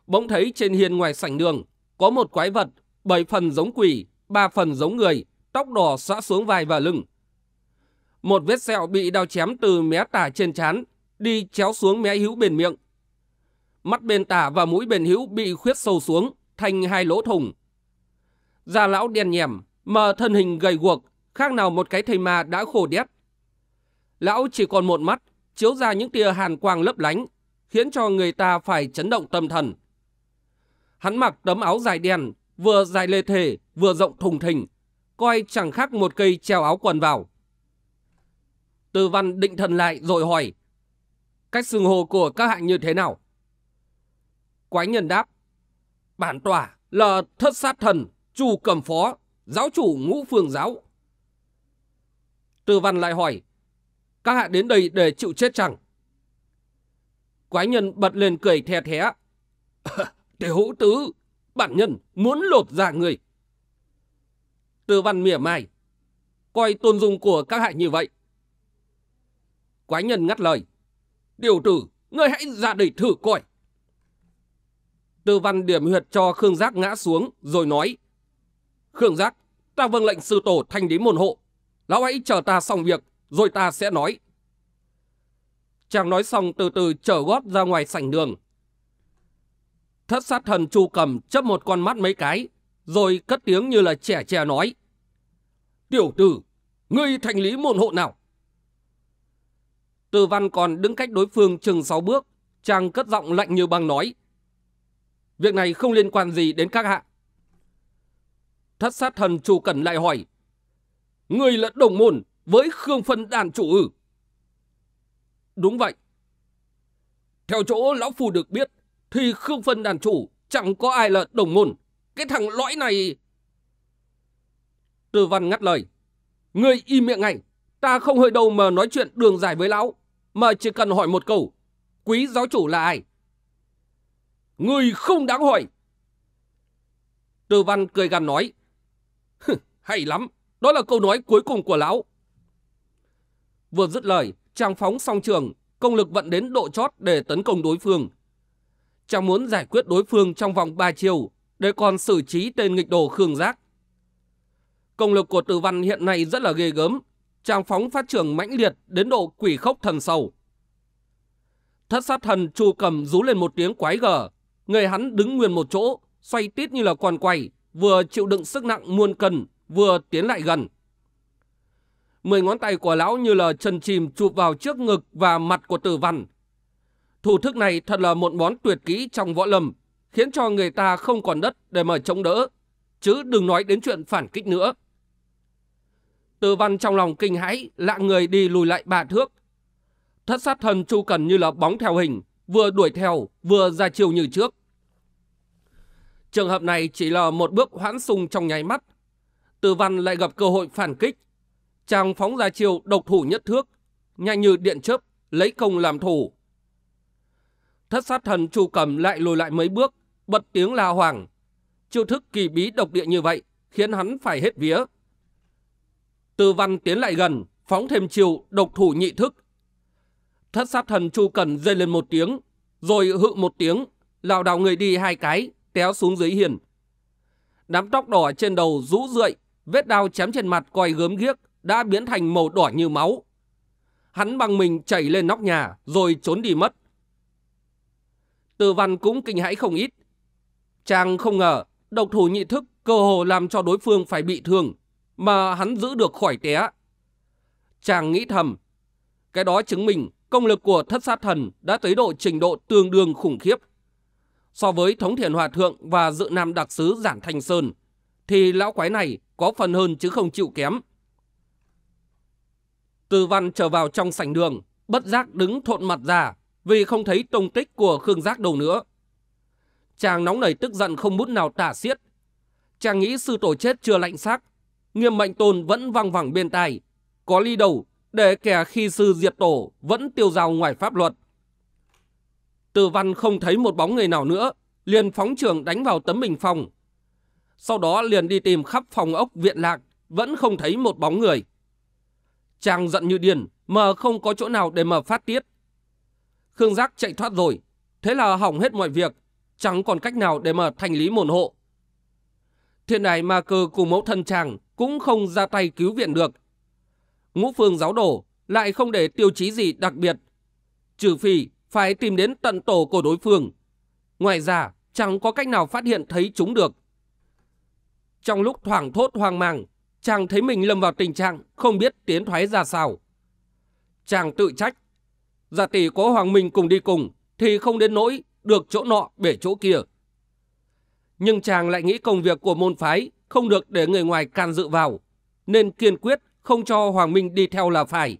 Bỗng thấy trên hiên ngoài sảnh đường, có một quái vật, bảy phần giống quỷ, ba phần giống người, tóc đỏ xõa xuống vai và lưng. Một vết sẹo bị đao chém từ mé tả trên trán, đi chéo xuống mé hữu bên miệng. Mắt bên tả và mũi bên hữu bị khuyết sâu xuống, thành hai lỗ thủng. Da lão đen nhèm, mờ thân hình gầy guộc, khác nào một cái thầy ma đã khổ đét, Lão chỉ còn một mắt, chiếu ra những tia hàn quang lấp lánh, khiến cho người ta phải chấn động tâm thần. Hắn mặc tấm áo dài đen, vừa dài lê thể, vừa rộng thùng thình, coi chẳng khác một cây treo áo quần vào. từ văn định thần lại rồi hỏi, cách xưng hồ của các hạng như thế nào? Quái nhân đáp, bản tỏa là thất sát thần, chủ cầm phó, giáo chủ ngũ phương giáo. từ văn lại hỏi, các hạ đến đây để chịu chết chẳng? Quái nhân bật lên cười the thé. Để [LAUGHS] hữu tứ, bản nhân muốn lột da người. Tư văn mỉa mai. Coi tôn dung của các hạ như vậy. Quái nhân ngắt lời. Điều tử, ngươi hãy ra đây thử coi. Tư văn điểm huyệt cho Khương Giác ngã xuống rồi nói. Khương Giác, ta vâng lệnh sư tổ thanh đế môn hộ. Lão hãy chờ ta xong việc rồi ta sẽ nói. Chàng nói xong từ từ trở gót ra ngoài sảnh đường. Thất sát thần chu cầm chấp một con mắt mấy cái, rồi cất tiếng như là trẻ trẻ nói. Tiểu tử, ngươi thành lý môn hộ nào? Từ văn còn đứng cách đối phương chừng sáu bước, chàng cất giọng lạnh như băng nói. Việc này không liên quan gì đến các hạ. Thất sát thần chu cẩn lại hỏi. Ngươi là đồng môn, với Khương Phân đàn chủ ư? Đúng vậy. Theo chỗ Lão Phu được biết, thì Khương Phân đàn chủ chẳng có ai là đồng môn. Cái thằng lõi này... Tư văn ngắt lời. người im miệng ngay. Ta không hơi đâu mà nói chuyện đường dài với lão. Mà chỉ cần hỏi một câu. Quý giáo chủ là ai? người không đáng hỏi. Tư văn cười gằn nói. [LAUGHS] Hay lắm. Đó là câu nói cuối cùng của lão. Vừa dứt lời, chàng phóng song trường, công lực vận đến độ chót để tấn công đối phương. Chàng muốn giải quyết đối phương trong vòng 3 chiều, để còn xử trí tên nghịch đồ Khương Giác. Công lực của tử văn hiện nay rất là ghê gớm, chàng phóng phát trường mãnh liệt đến độ quỷ khốc thần sầu. Thất sát thần chu cầm rú lên một tiếng quái gở, người hắn đứng nguyên một chỗ, xoay tít như là con quay, vừa chịu đựng sức nặng muôn cần, vừa tiến lại gần. Mười ngón tay của lão như là chân chìm chụp vào trước ngực và mặt của tử văn. Thủ thức này thật là một món tuyệt kỹ trong võ lâm, khiến cho người ta không còn đất để mà chống đỡ, chứ đừng nói đến chuyện phản kích nữa. Tử văn trong lòng kinh hãi, lạ người đi lùi lại ba thước. Thất sát thần chu cần như là bóng theo hình, vừa đuổi theo, vừa ra chiều như trước. Trường hợp này chỉ là một bước hoãn sung trong nháy mắt. Tử văn lại gặp cơ hội phản kích, chàng phóng ra chiêu độc thủ nhất thước, nhanh như điện chớp, lấy công làm thủ. Thất sát thần Chu Cầm lại lùi lại mấy bước, bật tiếng la hoàng. Chiêu thức kỳ bí độc địa như vậy, khiến hắn phải hết vía. Tư văn tiến lại gần, phóng thêm chiêu độc thủ nhị thức. Thất sát thần Chu Cần dây lên một tiếng, rồi hự một tiếng, lảo đảo người đi hai cái, téo xuống dưới hiền. Đám tóc đỏ trên đầu rũ rượi, vết đao chém trên mặt coi gớm ghiếc, đã biến thành màu đỏ như máu. Hắn bằng mình chảy lên nóc nhà rồi trốn đi mất. Từ văn cũng kinh hãi không ít. Chàng không ngờ độc thủ nhị thức cơ hồ làm cho đối phương phải bị thương mà hắn giữ được khỏi té. Chàng nghĩ thầm, cái đó chứng minh công lực của thất sát thần đã tới độ trình độ tương đương khủng khiếp. So với Thống Thiền Hòa Thượng và Dự Nam Đặc Sứ Giản Thanh Sơn, thì lão quái này có phần hơn chứ không chịu kém. Tư Văn trở vào trong sảnh đường, bất giác đứng thộn mặt ra vì không thấy tung tích của Khương Giác đâu nữa. Chàng nóng nảy tức giận không bút nào tả xiết. Chàng nghĩ sư tổ chết chưa lạnh xác, nghiêm mệnh tôn vẫn văng vẳng bên tai, có ly đầu để kẻ khi sư diệt tổ vẫn tiêu rào ngoài pháp luật. Từ văn không thấy một bóng người nào nữa, liền phóng trường đánh vào tấm bình phòng. Sau đó liền đi tìm khắp phòng ốc viện lạc, vẫn không thấy một bóng người. Chàng giận như điên, mà không có chỗ nào để mà phát tiết. Khương Giác chạy thoát rồi, thế là hỏng hết mọi việc, chẳng còn cách nào để mà thành lý mồn hộ. Thiên đài ma cơ cùng mẫu thân chàng cũng không ra tay cứu viện được. Ngũ phương giáo đổ lại không để tiêu chí gì đặc biệt. Trừ phi phải tìm đến tận tổ của đối phương. Ngoài ra, chẳng có cách nào phát hiện thấy chúng được. Trong lúc thoảng thốt hoang mang, chàng thấy mình lâm vào tình trạng không biết tiến thoái ra sao. Chàng tự trách, giả tỷ có Hoàng Minh cùng đi cùng thì không đến nỗi được chỗ nọ bể chỗ kia. Nhưng chàng lại nghĩ công việc của môn phái không được để người ngoài can dự vào, nên kiên quyết không cho Hoàng Minh đi theo là phải.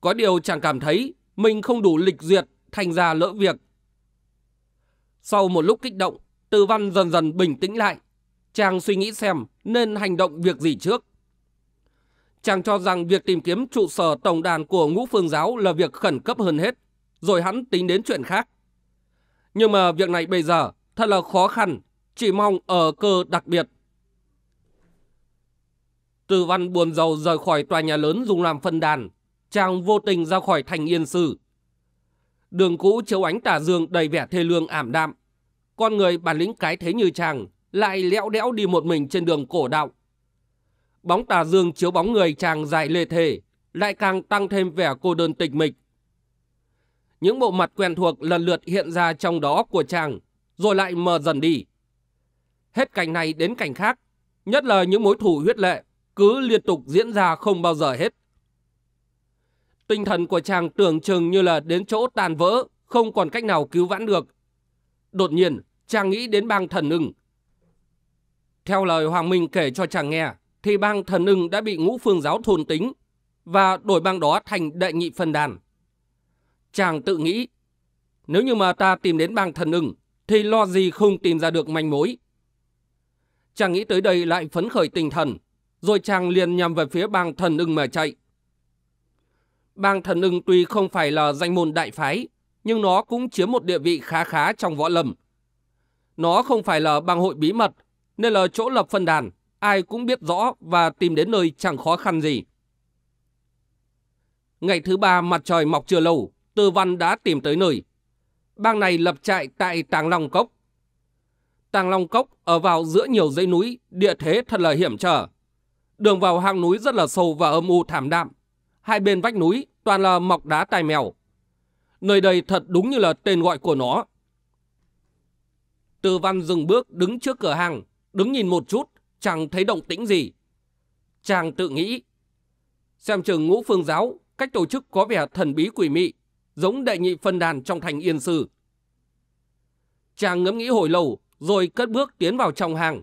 Có điều chàng cảm thấy mình không đủ lịch duyệt thành ra lỡ việc. Sau một lúc kích động, Tư Văn dần dần bình tĩnh lại, chàng suy nghĩ xem nên hành động việc gì trước. Chàng cho rằng việc tìm kiếm trụ sở tổng đàn của ngũ phương giáo là việc khẩn cấp hơn hết, rồi hắn tính đến chuyện khác. Nhưng mà việc này bây giờ thật là khó khăn, chỉ mong ở cơ đặc biệt. Từ văn buồn rầu rời khỏi tòa nhà lớn dùng làm phân đàn, chàng vô tình ra khỏi thành yên sư. Đường cũ chiếu ánh tà dương đầy vẻ thê lương ảm đạm. Con người bản lĩnh cái thế như chàng lại lẽo đẽo đi một mình trên đường cổ đạo. Bóng tà dương chiếu bóng người chàng dài lê thể, lại càng tăng thêm vẻ cô đơn tịch mịch. Những bộ mặt quen thuộc lần lượt hiện ra trong đó của chàng, rồi lại mờ dần đi. Hết cảnh này đến cảnh khác, nhất là những mối thủ huyết lệ, cứ liên tục diễn ra không bao giờ hết. Tinh thần của chàng tưởng chừng như là đến chỗ tàn vỡ, không còn cách nào cứu vãn được. Đột nhiên, chàng nghĩ đến bang thần ưng, theo lời Hoàng Minh kể cho chàng nghe, thì bang thần ưng đã bị ngũ phương giáo thôn tính và đổi bang đó thành đệ nhị phân đàn. Chàng tự nghĩ, nếu như mà ta tìm đến bang thần ưng thì lo gì không tìm ra được manh mối. Chàng nghĩ tới đây lại phấn khởi tinh thần, rồi chàng liền nhằm về phía bang thần ưng mà chạy. Bang thần ưng tuy không phải là danh môn đại phái, nhưng nó cũng chiếm một địa vị khá khá trong võ lâm. Nó không phải là bang hội bí mật nên là chỗ lập phân đàn, ai cũng biết rõ và tìm đến nơi chẳng khó khăn gì. Ngày thứ ba mặt trời mọc chưa lâu, Tư Văn đã tìm tới nơi. Bang này lập trại tại Tàng Long Cốc. Tàng Long Cốc ở vào giữa nhiều dãy núi, địa thế thật là hiểm trở. Đường vào hang núi rất là sâu và âm u thảm đạm. Hai bên vách núi toàn là mọc đá tai mèo. Nơi đây thật đúng như là tên gọi của nó. Tư Văn dừng bước đứng trước cửa hàng, đứng nhìn một chút, chẳng thấy động tĩnh gì. Chàng tự nghĩ, xem chừng ngũ phương giáo, cách tổ chức có vẻ thần bí quỷ mị, giống đệ nhị phân đàn trong thành yên sư. Chàng ngẫm nghĩ hồi lâu, rồi cất bước tiến vào trong hàng.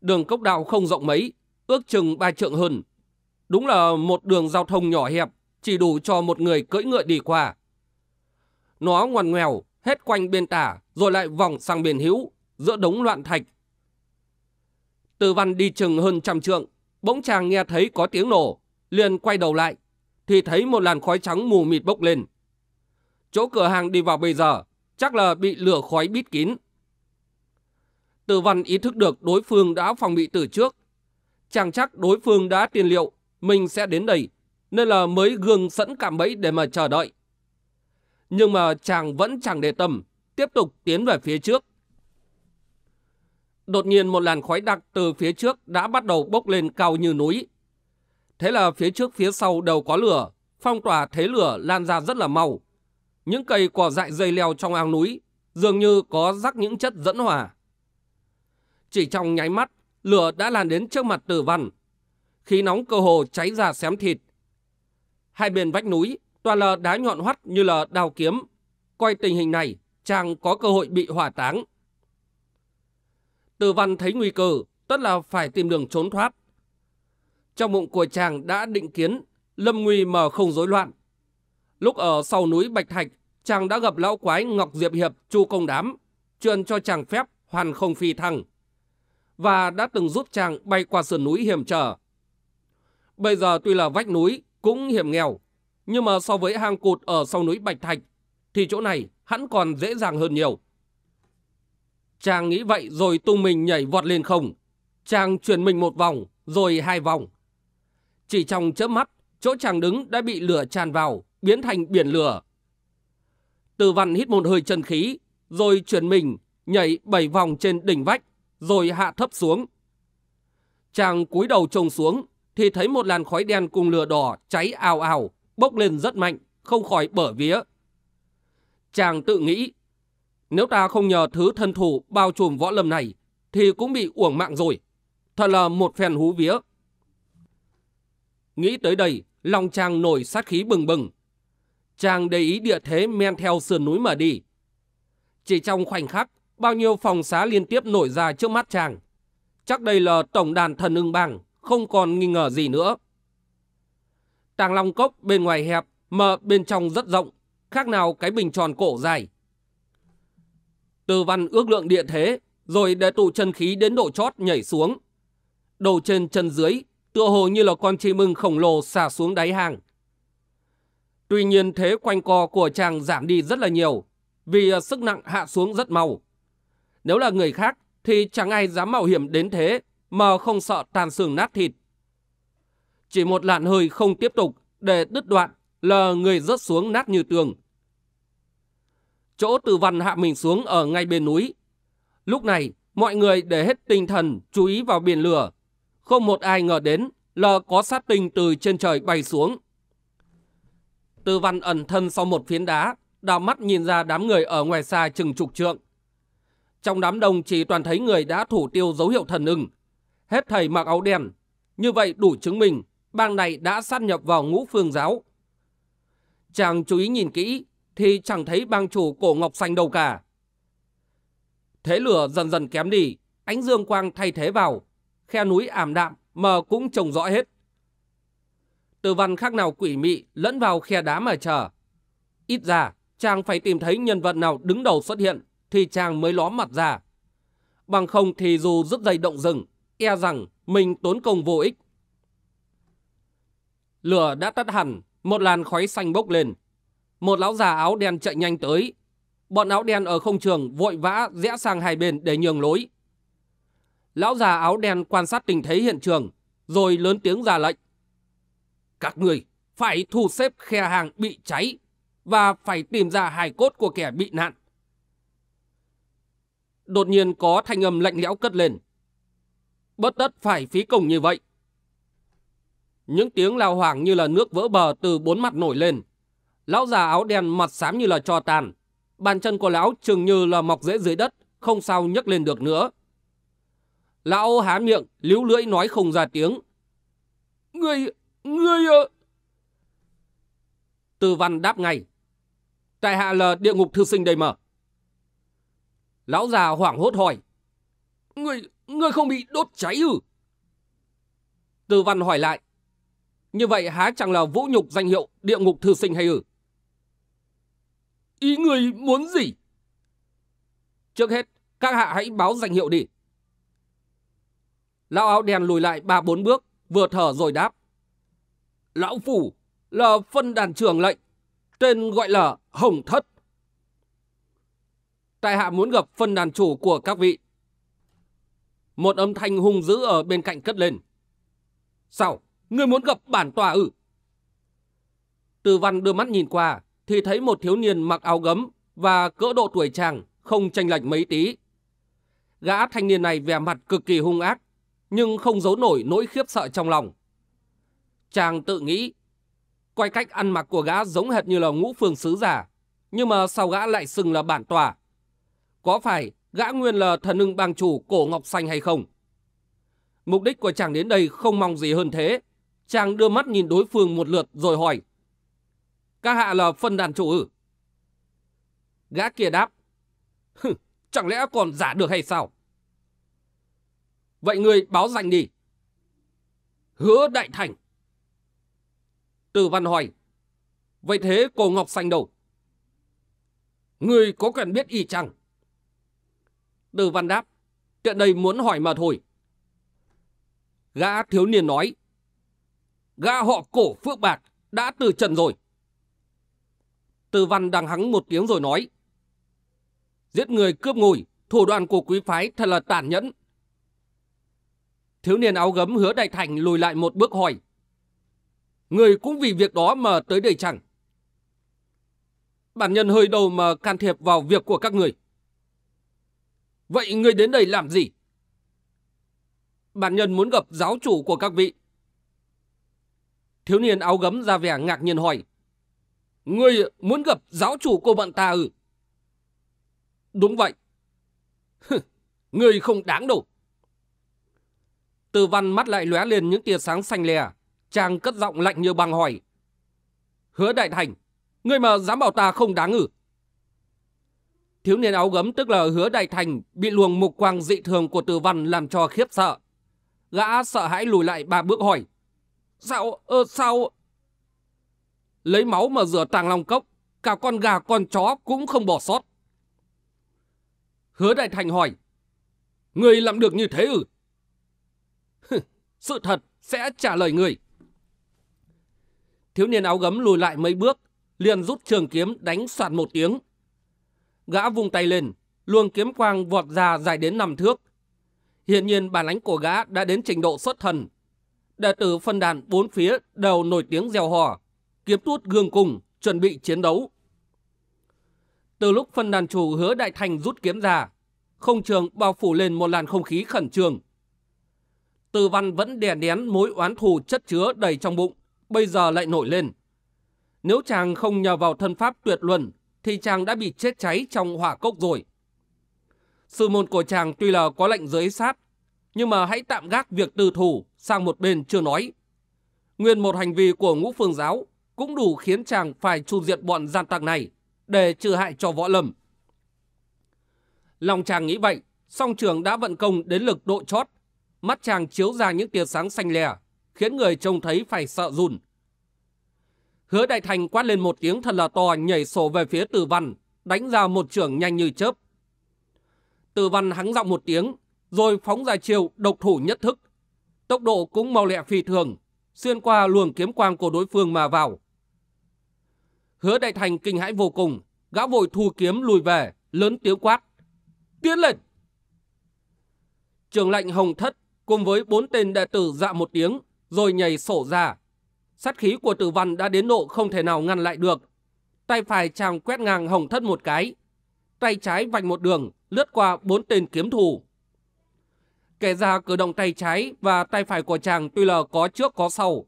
Đường cốc đạo không rộng mấy, ước chừng ba trượng hơn. Đúng là một đường giao thông nhỏ hẹp, chỉ đủ cho một người cưỡi ngựa đi qua. Nó ngoằn ngoèo, hết quanh bên tả, rồi lại vòng sang biển hữu, giữa đống loạn thạch, Tư văn đi chừng hơn trăm trượng, bỗng chàng nghe thấy có tiếng nổ, liền quay đầu lại, thì thấy một làn khói trắng mù mịt bốc lên. Chỗ cửa hàng đi vào bây giờ, chắc là bị lửa khói bít kín. Tư văn ý thức được đối phương đã phòng bị từ trước. Chàng chắc đối phương đã tiên liệu mình sẽ đến đây, nên là mới gương sẵn cảm bẫy để mà chờ đợi. Nhưng mà chàng vẫn chẳng để tâm, tiếp tục tiến về phía trước đột nhiên một làn khói đặc từ phía trước đã bắt đầu bốc lên cao như núi. Thế là phía trước phía sau đều có lửa, phong tỏa thế lửa lan ra rất là mau. Những cây cỏ dại dây leo trong ao núi dường như có rắc những chất dẫn hỏa. Chỉ trong nháy mắt, lửa đã lan đến trước mặt tử văn. Khí nóng cơ hồ cháy ra xém thịt. Hai bên vách núi toàn là đá nhọn hoắt như là đào kiếm. Coi tình hình này, chàng có cơ hội bị hỏa táng. Từ văn thấy nguy cơ, tất là phải tìm đường trốn thoát. Trong bụng của chàng đã định kiến, lâm nguy mà không rối loạn. Lúc ở sau núi Bạch Thạch, chàng đã gặp lão quái Ngọc Diệp Hiệp Chu Công Đám, truyền cho chàng phép hoàn không phi thăng, và đã từng giúp chàng bay qua sườn núi hiểm trở. Bây giờ tuy là vách núi, cũng hiểm nghèo, nhưng mà so với hang cụt ở sau núi Bạch Thạch, thì chỗ này hẳn còn dễ dàng hơn nhiều. Chàng nghĩ vậy rồi tung mình nhảy vọt lên không. Chàng chuyển mình một vòng, rồi hai vòng. Chỉ trong chớp mắt, chỗ chàng đứng đã bị lửa tràn vào, biến thành biển lửa. Từ văn hít một hơi chân khí, rồi chuyển mình, nhảy bảy vòng trên đỉnh vách, rồi hạ thấp xuống. Chàng cúi đầu trông xuống, thì thấy một làn khói đen cùng lửa đỏ cháy ào ào, bốc lên rất mạnh, không khỏi bở vía. Chàng tự nghĩ nếu ta không nhờ thứ thân thủ bao trùm võ lâm này, thì cũng bị uổng mạng rồi. Thật là một phen hú vía. Nghĩ tới đây, lòng chàng nổi sát khí bừng bừng. Chàng để ý địa thế men theo sườn núi mà đi. Chỉ trong khoảnh khắc, bao nhiêu phòng xá liên tiếp nổi ra trước mắt chàng. Chắc đây là tổng đàn thần ưng bang, không còn nghi ngờ gì nữa. Tàng long cốc bên ngoài hẹp, mở bên trong rất rộng, khác nào cái bình tròn cổ dài. Từ văn ước lượng địa thế, rồi để tụ chân khí đến độ chót nhảy xuống. Đầu trên chân dưới, tựa hồ như là con chim mưng khổng lồ xả xuống đáy hàng. Tuy nhiên thế quanh co của chàng giảm đi rất là nhiều, vì à, sức nặng hạ xuống rất mau. Nếu là người khác thì chẳng ai dám mạo hiểm đến thế mà không sợ tàn xương nát thịt. Chỉ một làn hơi không tiếp tục để đứt đoạn là người rớt xuống nát như tường chỗ từ văn hạ mình xuống ở ngay bên núi. Lúc này, mọi người để hết tinh thần chú ý vào biển lửa. Không một ai ngờ đến là có sát tinh từ trên trời bay xuống. Từ văn ẩn thân sau một phiến đá, đào mắt nhìn ra đám người ở ngoài xa chừng trục trượng. Trong đám đông chỉ toàn thấy người đã thủ tiêu dấu hiệu thần ưng. Hết thầy mặc áo đen. Như vậy đủ chứng minh bang này đã sát nhập vào ngũ phương giáo. Chàng chú ý nhìn kỹ thì chẳng thấy bang chủ cổ ngọc xanh đâu cả. Thế lửa dần dần kém đi, ánh dương quang thay thế vào, khe núi ảm đạm mờ cũng trông rõ hết. Từ văn khác nào quỷ mị lẫn vào khe đá mà chờ. Ít ra, chàng phải tìm thấy nhân vật nào đứng đầu xuất hiện thì chàng mới ló mặt ra. Bằng không thì dù rất dày động rừng, e rằng mình tốn công vô ích. Lửa đã tắt hẳn, một làn khói xanh bốc lên, một lão già áo đen chạy nhanh tới. Bọn áo đen ở không trường vội vã rẽ sang hai bên để nhường lối. Lão già áo đen quan sát tình thế hiện trường, rồi lớn tiếng ra lệnh. Các người phải thu xếp khe hàng bị cháy và phải tìm ra hài cốt của kẻ bị nạn. Đột nhiên có thanh âm lạnh lẽo cất lên. Bất tất phải phí công như vậy. Những tiếng lao hoàng như là nước vỡ bờ từ bốn mặt nổi lên, Lão già áo đen mặt xám như là cho tàn. Bàn chân của lão chừng như là mọc rễ dưới đất, không sao nhấc lên được nữa. Lão há miệng, líu lưỡi nói không ra tiếng. Ngươi, ngươi ạ... Tư văn đáp ngay. Tại hạ là địa ngục thư sinh đây mà. Lão già hoảng hốt hỏi. Ngươi, ngươi không bị đốt cháy ư? Ừ? Tư văn hỏi lại. Như vậy há chẳng là vũ nhục danh hiệu địa ngục thư sinh hay ư? Ý người muốn gì? Trước hết, các hạ hãy báo danh hiệu đi. Lão áo đen lùi lại ba bốn bước, vừa thở rồi đáp. Lão Phủ là phân đàn trưởng lệnh, tên gọi là Hồng Thất. Tại hạ muốn gặp phân đàn chủ của các vị. Một âm thanh hung dữ ở bên cạnh cất lên. Sao? Ngươi muốn gặp bản tòa ư? Từ văn đưa mắt nhìn qua, thì thấy một thiếu niên mặc áo gấm và cỡ độ tuổi chàng không tranh lệch mấy tí. Gã thanh niên này vẻ mặt cực kỳ hung ác, nhưng không giấu nổi nỗi khiếp sợ trong lòng. Chàng tự nghĩ, quay cách ăn mặc của gã giống hệt như là ngũ phương sứ giả, nhưng mà sao gã lại xưng là bản tòa? Có phải gã nguyên là thần ưng bang chủ cổ ngọc xanh hay không? Mục đích của chàng đến đây không mong gì hơn thế. Chàng đưa mắt nhìn đối phương một lượt rồi hỏi. Các hạ là phân đàn chủ ư? Gã kia đáp. Hừ, chẳng lẽ còn giả được hay sao? Vậy người báo danh đi. Hứa Đại Thành. Từ Văn hỏi. Vậy thế cô Ngọc Xanh đâu? Người có cần biết y chăng? Từ Văn đáp. Tiện đây muốn hỏi mà thôi. Gã thiếu niên nói. Gã họ cổ phước bạc đã từ trần rồi. Từ văn đang hắng một tiếng rồi nói. Giết người cướp ngồi, thủ đoạn của quý phái thật là tàn nhẫn. Thiếu niên áo gấm hứa đại thành lùi lại một bước hỏi. Người cũng vì việc đó mà tới đây chẳng. Bản nhân hơi đầu mà can thiệp vào việc của các người. Vậy người đến đây làm gì? Bản nhân muốn gặp giáo chủ của các vị. Thiếu niên áo gấm ra vẻ ngạc nhiên hỏi. Ngươi muốn gặp giáo chủ cô bạn ta ư? Đúng vậy. Ngươi không đáng đâu. Từ văn mắt lại lóe lên những tia sáng xanh lè. Chàng cất giọng lạnh như băng hỏi. Hứa đại thành, ngươi mà dám bảo ta không đáng ư? Thiếu niên áo gấm tức là hứa đại thành bị luồng mục quang dị thường của từ văn làm cho khiếp sợ. Gã sợ hãi lùi lại ba bước hỏi. Sao, ơ, sao, lấy máu mà rửa tàng long cốc, cả con gà con chó cũng không bỏ sót. Hứa Đại Thành hỏi, người làm được như thế ư? [LAUGHS] Sự thật sẽ trả lời người. Thiếu niên áo gấm lùi lại mấy bước, liền rút trường kiếm đánh soạt một tiếng. Gã vung tay lên, luồng kiếm quang vọt ra dài đến năm thước. Hiện nhiên bản lãnh của gã đã đến trình độ xuất thần. Đệ tử phân đàn bốn phía đều nổi tiếng gieo hò kiếm tuốt gương cùng, chuẩn bị chiến đấu. Từ lúc phân đàn chủ hứa Đại Thành rút kiếm ra, không trường bao phủ lên một làn không khí khẩn trương. Từ văn vẫn đè nén mối oán thù chất chứa đầy trong bụng, bây giờ lại nổi lên. Nếu chàng không nhờ vào thân pháp tuyệt luân, thì chàng đã bị chết cháy trong hỏa cốc rồi. Sư môn của chàng tuy là có lệnh giới sát, nhưng mà hãy tạm gác việc từ thủ sang một bên chưa nói. Nguyên một hành vi của ngũ phương giáo cũng đủ khiến chàng phải trù diệt bọn gian tặc này để trừ hại cho võ lâm. Lòng chàng nghĩ vậy, song trường đã vận công đến lực độ chót. Mắt chàng chiếu ra những tia sáng xanh lè, khiến người trông thấy phải sợ run. Hứa Đại Thành quát lên một tiếng thật là to nhảy sổ về phía Tử Văn, đánh ra một trường nhanh như chớp. Tử Văn hắng giọng một tiếng, rồi phóng ra chiều độc thủ nhất thức. Tốc độ cũng mau lẹ phi thường, xuyên qua luồng kiếm quang của đối phương mà vào, Hứa Đại Thành kinh hãi vô cùng, gã vội thu kiếm lùi về, lớn tiếng quát. Tiến lên! Trường lệnh Hồng Thất cùng với bốn tên đệ tử dạ một tiếng, rồi nhảy sổ ra. Sát khí của tử văn đã đến độ không thể nào ngăn lại được. Tay phải chàng quét ngang Hồng Thất một cái. Tay trái vạch một đường, lướt qua bốn tên kiếm thủ. Kể ra cử động tay trái và tay phải của chàng tuy là có trước có sau,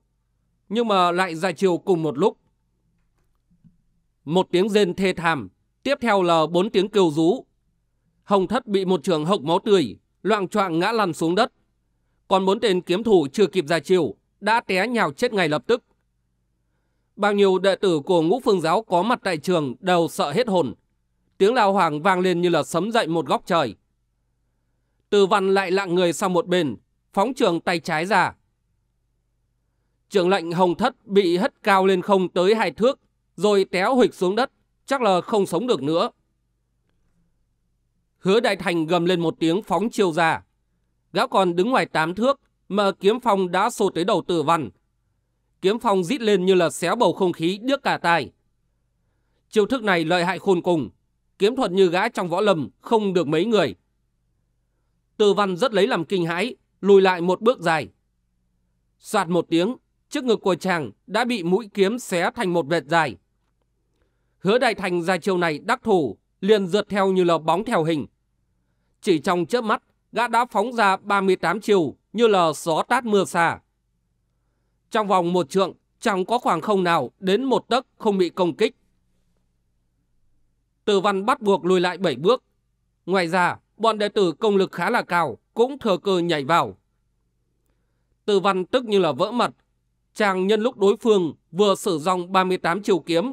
nhưng mà lại ra chiều cùng một lúc. Một tiếng rên thê thảm, tiếp theo là bốn tiếng kêu rú. Hồng thất bị một trường hộc máu tươi, loạn choạng ngã lăn xuống đất. Còn bốn tên kiếm thủ chưa kịp ra chiều, đã té nhào chết ngay lập tức. Bao nhiêu đệ tử của ngũ phương giáo có mặt tại trường đều sợ hết hồn. Tiếng lao hoàng vang lên như là sấm dậy một góc trời. Từ văn lại lạng người sang một bên, phóng trường tay trái ra. Trường lệnh hồng thất bị hất cao lên không tới hai thước, rồi téo hụt xuống đất, chắc là không sống được nữa. Hứa Đại Thành gầm lên một tiếng phóng chiêu ra. Gã còn đứng ngoài tám thước mà kiếm phong đã xô tới đầu tử văn. Kiếm phong rít lên như là xéo bầu không khí đứt cả tai. Chiêu thức này lợi hại khôn cùng, kiếm thuật như gã trong võ lâm không được mấy người. Tử văn rất lấy làm kinh hãi, lùi lại một bước dài. Soạt một tiếng, trước ngực của chàng đã bị mũi kiếm xé thành một vệt dài. Hứa Đại Thành ra chiều này đắc thủ, liền rượt theo như là bóng theo hình. Chỉ trong chớp mắt, gã đã phóng ra 38 chiều như là gió tát mưa xa. Trong vòng một trượng, chẳng có khoảng không nào đến một tấc không bị công kích. Tử văn bắt buộc lùi lại 7 bước. Ngoài ra, bọn đệ tử công lực khá là cao, cũng thừa cơ nhảy vào. Tử văn tức như là vỡ mật. Chàng nhân lúc đối phương vừa sử dòng 38 chiều kiếm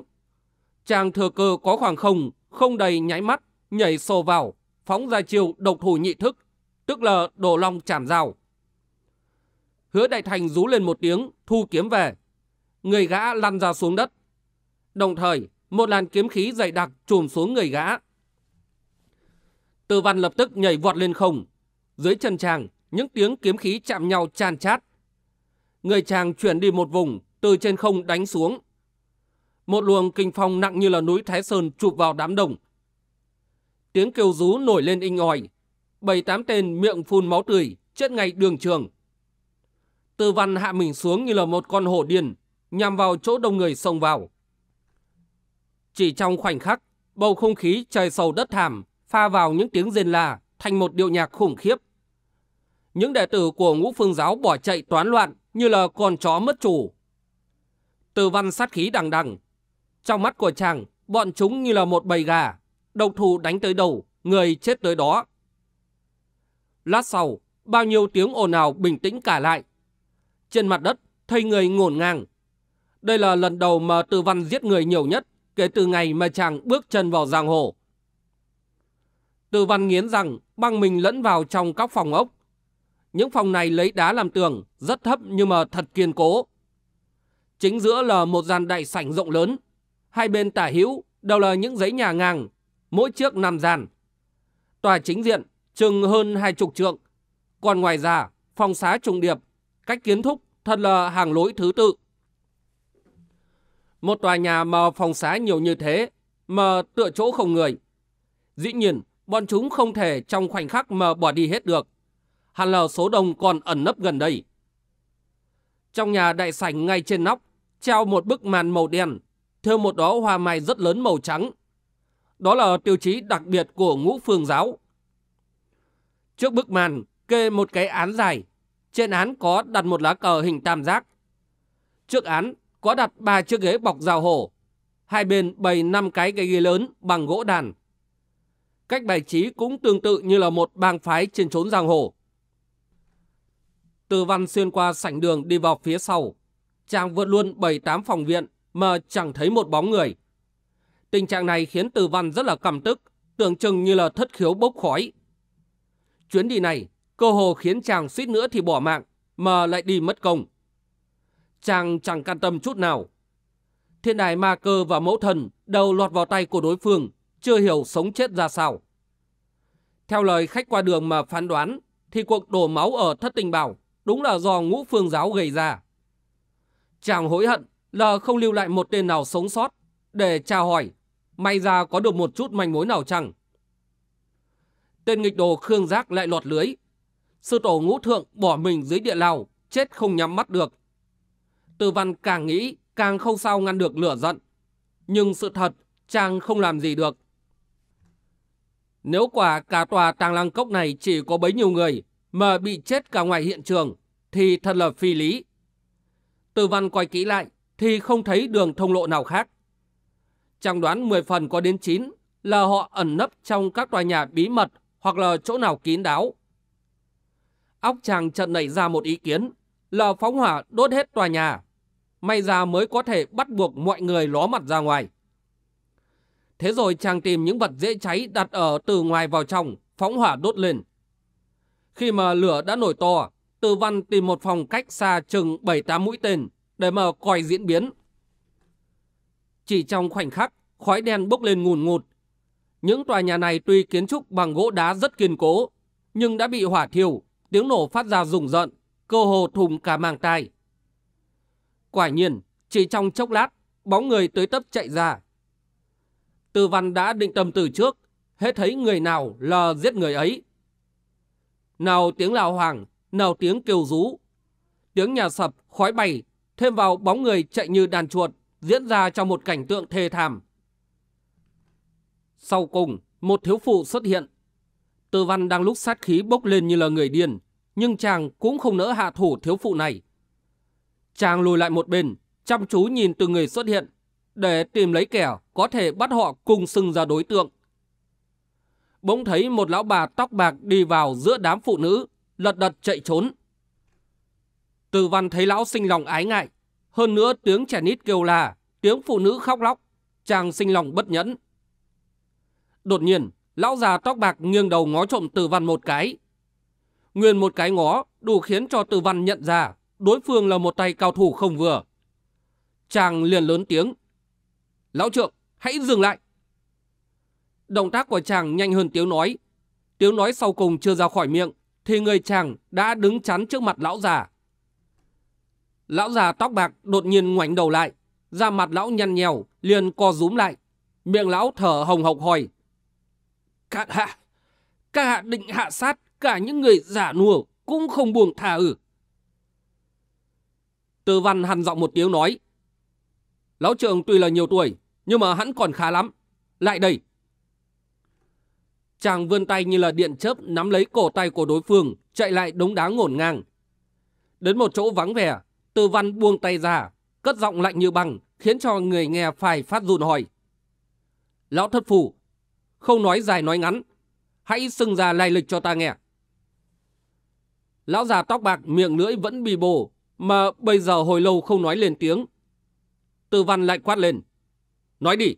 Chàng thừa cơ có khoảng không, không đầy nháy mắt, nhảy sồ vào, phóng ra chiều độc thủ nhị thức, tức là đổ long chảm rào. Hứa Đại Thành rú lên một tiếng, thu kiếm về. Người gã lăn ra xuống đất. Đồng thời, một làn kiếm khí dày đặc trùm xuống người gã. từ văn lập tức nhảy vọt lên không. Dưới chân chàng, những tiếng kiếm khí chạm nhau chan chát. Người chàng chuyển đi một vùng, từ trên không đánh xuống. Một luồng kinh phong nặng như là núi Thái Sơn chụp vào đám đồng, Tiếng kêu rú nổi lên inh ỏi. Bảy tám tên miệng phun máu tươi, chết ngay đường trường. Tư văn hạ mình xuống như là một con hổ điên, nhằm vào chỗ đông người xông vào. Chỉ trong khoảnh khắc, bầu không khí trời sầu đất thảm, pha vào những tiếng rên la thành một điệu nhạc khủng khiếp. Những đệ tử của ngũ phương giáo bỏ chạy toán loạn như là con chó mất chủ. Từ văn sát khí đằng đằng, trong mắt của chàng, bọn chúng như là một bầy gà. Độc thủ đánh tới đầu, người chết tới đó. Lát sau, bao nhiêu tiếng ồn ào bình tĩnh cả lại. Trên mặt đất, thây người ngổn ngang. Đây là lần đầu mà Tư Văn giết người nhiều nhất kể từ ngày mà chàng bước chân vào giang hồ. Tư Văn nghiến rằng băng mình lẫn vào trong các phòng ốc. Những phòng này lấy đá làm tường, rất thấp nhưng mà thật kiên cố. Chính giữa là một gian đại sảnh rộng lớn, Hai bên tả hữu đều là những giấy nhà ngang, mỗi chiếc nằm gian. Tòa chính diện chừng hơn hai chục trượng. Còn ngoài ra, phòng xá trùng điệp, cách kiến thúc thật là hàng lối thứ tự. Một tòa nhà mà phòng xá nhiều như thế, mà tựa chỗ không người. Dĩ nhiên, bọn chúng không thể trong khoảnh khắc mà bỏ đi hết được. Hẳn là số đông còn ẩn nấp gần đây. Trong nhà đại sảnh ngay trên nóc, treo một bức màn màu đen thêm một đó hoa mai rất lớn màu trắng. Đó là tiêu chí đặc biệt của ngũ phương giáo. Trước bức màn, kê một cái án dài. Trên án có đặt một lá cờ hình tam giác. Trước án có đặt ba chiếc ghế bọc rào hổ. Hai bên bày năm cái cây ghế lớn bằng gỗ đàn. Cách bài trí cũng tương tự như là một bang phái trên trốn giang hồ. Từ văn xuyên qua sảnh đường đi vào phía sau. Chàng vượt luôn 7-8 phòng viện mà chẳng thấy một bóng người. Tình trạng này khiến Từ Văn rất là căm tức, tưởng chừng như là thất khiếu bốc khói. Chuyến đi này, cơ hồ khiến chàng suýt nữa thì bỏ mạng, mà lại đi mất công. Chàng chẳng can tâm chút nào. Thiên đài ma cơ và mẫu thần đầu lọt vào tay của đối phương, chưa hiểu sống chết ra sao. Theo lời khách qua đường mà phán đoán, thì cuộc đổ máu ở Thất Tình Bảo đúng là do ngũ phương giáo gây ra. Chàng hối hận L không lưu lại một tên nào sống sót để tra hỏi, may ra có được một chút manh mối nào chăng. Tên nghịch đồ Khương Giác lại lọt lưới. Sư tổ ngũ thượng bỏ mình dưới địa lao, chết không nhắm mắt được. Từ văn càng nghĩ càng không sao ngăn được lửa giận. Nhưng sự thật chàng không làm gì được. Nếu quả cả tòa tàng lăng cốc này chỉ có bấy nhiêu người mà bị chết cả ngoài hiện trường thì thật là phi lý. Từ văn quay kỹ lại thì không thấy đường thông lộ nào khác. Trang đoán 10 phần có đến 9 là họ ẩn nấp trong các tòa nhà bí mật hoặc là chỗ nào kín đáo. Óc chàng chợt nảy ra một ý kiến là phóng hỏa đốt hết tòa nhà. May ra mới có thể bắt buộc mọi người ló mặt ra ngoài. Thế rồi chàng tìm những vật dễ cháy đặt ở từ ngoài vào trong, phóng hỏa đốt lên. Khi mà lửa đã nổi to, Từ Văn tìm một phòng cách xa chừng 7-8 mũi tên, để mà coi diễn biến. Chỉ trong khoảnh khắc, khói đen bốc lên ngùn ngụt. Những tòa nhà này tuy kiến trúc bằng gỗ đá rất kiên cố, nhưng đã bị hỏa thiêu, tiếng nổ phát ra rùng rợn, cơ hồ thùng cả màng tai. Quả nhiên, chỉ trong chốc lát, bóng người tới tấp chạy ra. Tư văn đã định tâm từ trước, hết thấy người nào lờ giết người ấy. Nào tiếng lào hoàng, nào tiếng kêu rú. Tiếng nhà sập, khói bay thêm vào bóng người chạy như đàn chuột diễn ra trong một cảnh tượng thê thảm. Sau cùng, một thiếu phụ xuất hiện. Tư văn đang lúc sát khí bốc lên như là người điên, nhưng chàng cũng không nỡ hạ thủ thiếu phụ này. Chàng lùi lại một bên, chăm chú nhìn từ người xuất hiện, để tìm lấy kẻ có thể bắt họ cùng xưng ra đối tượng. Bỗng thấy một lão bà tóc bạc đi vào giữa đám phụ nữ, lật đật chạy trốn. Từ văn thấy lão sinh lòng ái ngại. Hơn nữa tiếng trẻ nít kêu là, tiếng phụ nữ khóc lóc. Chàng sinh lòng bất nhẫn. Đột nhiên, lão già tóc bạc nghiêng đầu ngó trộm từ văn một cái. Nguyên một cái ngó đủ khiến cho từ văn nhận ra đối phương là một tay cao thủ không vừa. Chàng liền lớn tiếng. Lão trượng, hãy dừng lại. Động tác của chàng nhanh hơn tiếng nói. Tiếng nói sau cùng chưa ra khỏi miệng, thì người chàng đã đứng chắn trước mặt lão già. Lão già tóc bạc đột nhiên ngoảnh đầu lại, da mặt lão nhăn nhèo, liền co rúm lại. Miệng lão thở hồng hộc hỏi. Các hạ, các hạ định hạ sát cả những người giả nùa cũng không buồn thả ử. Tư văn hằn giọng một tiếng nói. Lão trường tuy là nhiều tuổi, nhưng mà hắn còn khá lắm. Lại đây. Chàng vươn tay như là điện chớp nắm lấy cổ tay của đối phương, chạy lại đống đá ngổn ngang. Đến một chỗ vắng vẻ, Tư Văn buông tay ra, cất giọng lạnh như băng, khiến cho người nghe phải phát run hỏi. Lão thất phủ, không nói dài nói ngắn, hãy xưng ra lai lịch cho ta nghe. Lão già tóc bạc miệng lưỡi vẫn bị bồ, mà bây giờ hồi lâu không nói lên tiếng. Tư Văn lại quát lên. Nói đi.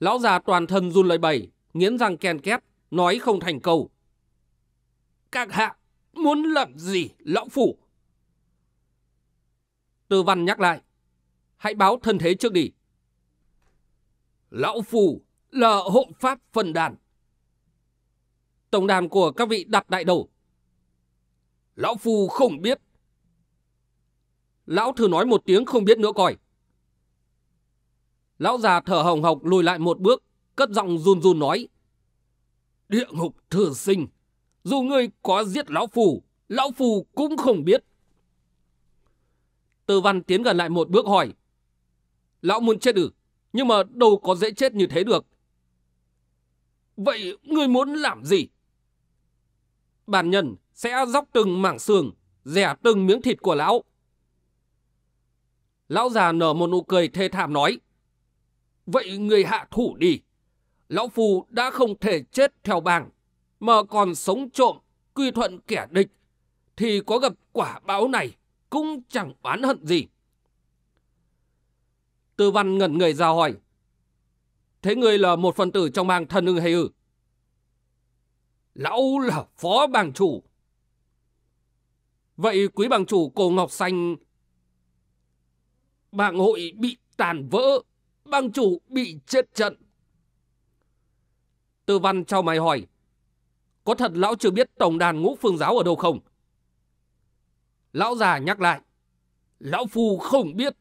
Lão già toàn thân run lời bẩy, nghiến răng ken két, nói không thành câu. Các hạ, muốn làm gì, lão phủ? Tư Văn nhắc lại. Hãy báo thân thế trước đi. Lão Phù là hộ pháp phần đàn. Tổng đàn của các vị đặt đại đầu. Lão Phù không biết. Lão thử nói một tiếng không biết nữa coi. Lão già thở hồng hộc lùi lại một bước, cất giọng run run nói. Địa ngục thư sinh, dù ngươi có giết lão phù, lão phù cũng không biết. Tư văn tiến gần lại một bước hỏi. Lão muốn chết ư? nhưng mà đâu có dễ chết như thế được. Vậy ngươi muốn làm gì? Bản nhân sẽ dóc từng mảng xương, rẻ từng miếng thịt của lão. Lão già nở một nụ cười thê thảm nói. Vậy người hạ thủ đi. Lão phù đã không thể chết theo bảng mà còn sống trộm, quy thuận kẻ địch, thì có gặp quả báo này cũng chẳng oán hận gì. Tư văn ngẩn người ra hỏi. Thế ngươi là một phần tử trong bang thần ưng hay ư? Lão là phó bang chủ. Vậy quý bang chủ cô Ngọc Xanh... Bang hội bị tàn vỡ, bang chủ bị chết trận. Tư văn trao mày hỏi. Có thật lão chưa biết tổng đàn ngũ phương giáo ở đâu không? Lão già nhắc lại. Lão Phu không biết.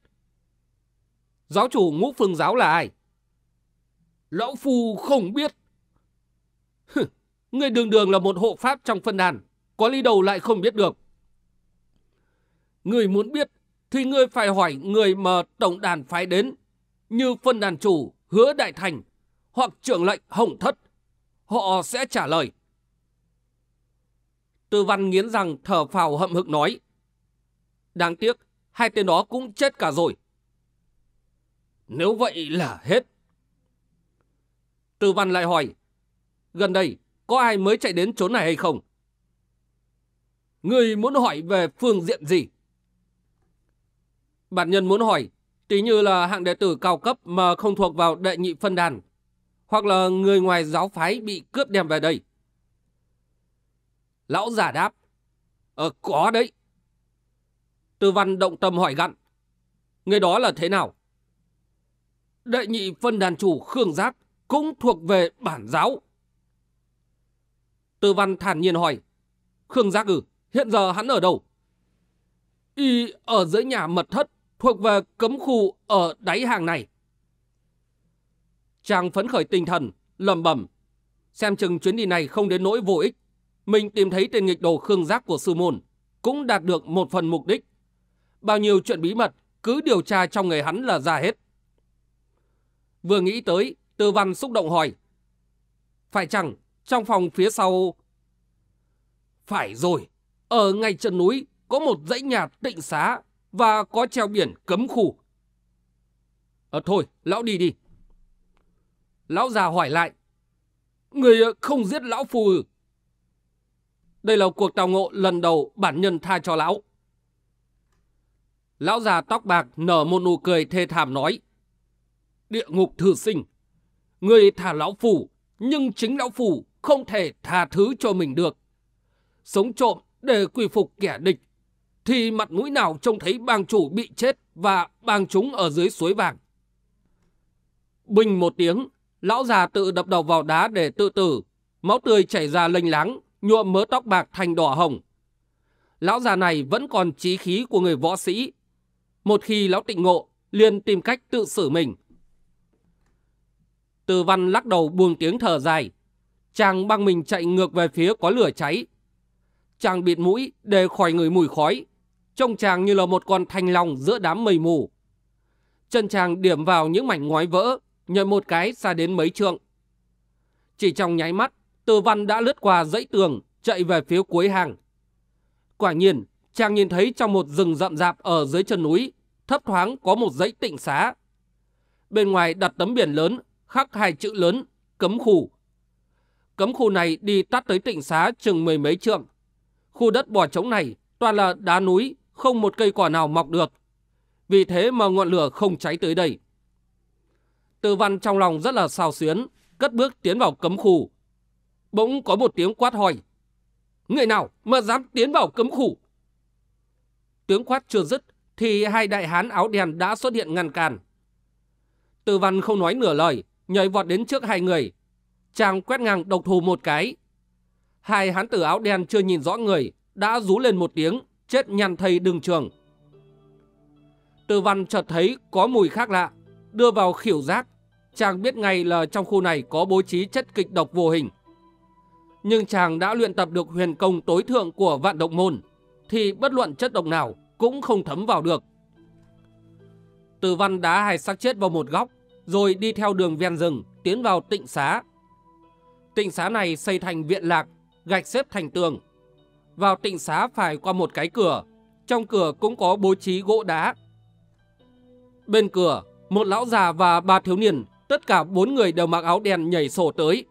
Giáo chủ ngũ phương giáo là ai? Lão Phu không biết. Hừ, người đường đường là một hộ pháp trong phân đàn. Có lý đầu lại không biết được. Người muốn biết thì người phải hỏi người mà tổng đàn phái đến. Như phân đàn chủ Hứa Đại Thành hoặc trưởng lệnh Hồng Thất. Họ sẽ trả lời. Tư văn nghiến rằng thở phào hậm hực nói. Đáng tiếc, hai tên đó cũng chết cả rồi. Nếu vậy là hết. Tư Văn lại hỏi, gần đây có ai mới chạy đến chỗ này hay không? Người muốn hỏi về phương diện gì? Bản nhân muốn hỏi, tí như là hạng đệ tử cao cấp mà không thuộc vào đệ nhị phân đàn, hoặc là người ngoài giáo phái bị cướp đem về đây. Lão giả đáp, ờ có đấy, Tư văn động tâm hỏi gặn. Người đó là thế nào? Đệ nhị phân đàn chủ Khương Giác cũng thuộc về bản giáo. Tư văn thản nhiên hỏi. Khương Giác ừ, hiện giờ hắn ở đâu? Y ở dưới nhà mật thất thuộc về cấm khu ở đáy hàng này. Chàng phấn khởi tinh thần, lầm bẩm Xem chừng chuyến đi này không đến nỗi vô ích. Mình tìm thấy tên nghịch đồ Khương Giác của sư môn, cũng đạt được một phần mục đích bao nhiêu chuyện bí mật cứ điều tra trong người hắn là ra hết. Vừa nghĩ tới, tư văn xúc động hỏi. Phải chăng trong phòng phía sau... Phải rồi, ở ngay chân núi có một dãy nhà tịnh xá và có treo biển cấm khu. Ờ thôi, lão đi đi. Lão già hỏi lại. Người ờ, không giết lão phù Đây là cuộc tàu ngộ lần đầu bản nhân tha cho lão. Lão già tóc bạc nở một nụ cười thê thảm nói. Địa ngục thư sinh, người thả lão phủ, nhưng chính lão phủ không thể tha thứ cho mình được. Sống trộm để quy phục kẻ địch, thì mặt mũi nào trông thấy bang chủ bị chết và bang chúng ở dưới suối vàng. Bình một tiếng, lão già tự đập đầu vào đá để tự tử, máu tươi chảy ra lênh láng, nhuộm mớ tóc bạc thành đỏ hồng. Lão già này vẫn còn trí khí của người võ sĩ, một khi lão tịnh ngộ, liền tìm cách tự xử mình. Từ văn lắc đầu buông tiếng thở dài. Chàng băng mình chạy ngược về phía có lửa cháy. Chàng bịt mũi để khỏi người mùi khói. Trông chàng như là một con thanh long giữa đám mây mù. Chân chàng điểm vào những mảnh ngói vỡ, nhận một cái xa đến mấy trượng. Chỉ trong nháy mắt, từ văn đã lướt qua dãy tường, chạy về phía cuối hàng. Quả nhiên, chàng nhìn thấy trong một rừng rậm rạp ở dưới chân núi, thấp thoáng có một dãy tịnh xá. Bên ngoài đặt tấm biển lớn, khắc hai chữ lớn, cấm khu. Cấm khu này đi tắt tới tịnh xá chừng mười mấy trượng. Khu đất bỏ trống này toàn là đá núi, không một cây cỏ nào mọc được. Vì thế mà ngọn lửa không cháy tới đây. từ văn trong lòng rất là sao xuyến, cất bước tiến vào cấm khu. Bỗng có một tiếng quát hỏi. Người nào mà dám tiến vào cấm khu? Tiếng quát chưa dứt thì hai đại hán áo đen đã xuất hiện ngăn cản. Tư văn không nói nửa lời, nhảy vọt đến trước hai người. Chàng quét ngang độc thù một cái. Hai hán tử áo đen chưa nhìn rõ người, đã rú lên một tiếng, chết nhăn thầy đường trường. Tư văn chợt thấy có mùi khác lạ, đưa vào khỉu giác. Chàng biết ngay là trong khu này có bố trí chất kịch độc vô hình. Nhưng chàng đã luyện tập được huyền công tối thượng của vạn độc môn, thì bất luận chất độc nào cũng không thấm vào được. Từ văn đá hai xác chết vào một góc, rồi đi theo đường ven rừng, tiến vào tịnh xá. Tịnh xá này xây thành viện lạc, gạch xếp thành tường. Vào tịnh xá phải qua một cái cửa, trong cửa cũng có bố trí gỗ đá. Bên cửa, một lão già và ba thiếu niên, tất cả bốn người đều mặc áo đen nhảy sổ tới.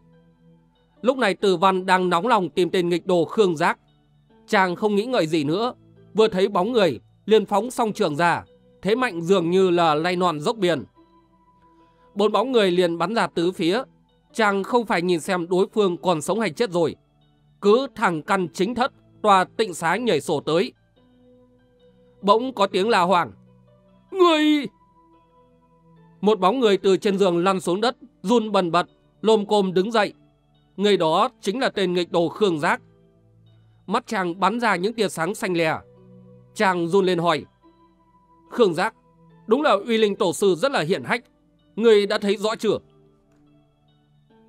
Lúc này Từ Văn đang nóng lòng tìm tên nghịch đồ Khương Giác. Chàng không nghĩ ngợi gì nữa, vừa thấy bóng người, liền phóng song trường ra, thế mạnh dường như là lay non dốc biển. Bốn bóng người liền bắn ra tứ phía, chàng không phải nhìn xem đối phương còn sống hay chết rồi. Cứ thẳng căn chính thất, tòa tịnh xá nhảy sổ tới. Bỗng có tiếng la hoảng. Người! Một bóng người từ trên giường lăn xuống đất, run bần bật, lồm cồm đứng dậy. Người đó chính là tên nghịch đồ Khương Giác. Mắt chàng bắn ra những tia sáng xanh lè, Chàng run lên hỏi. Khương Giác, đúng là uy linh tổ sư rất là hiển hách. Người đã thấy rõ chưa?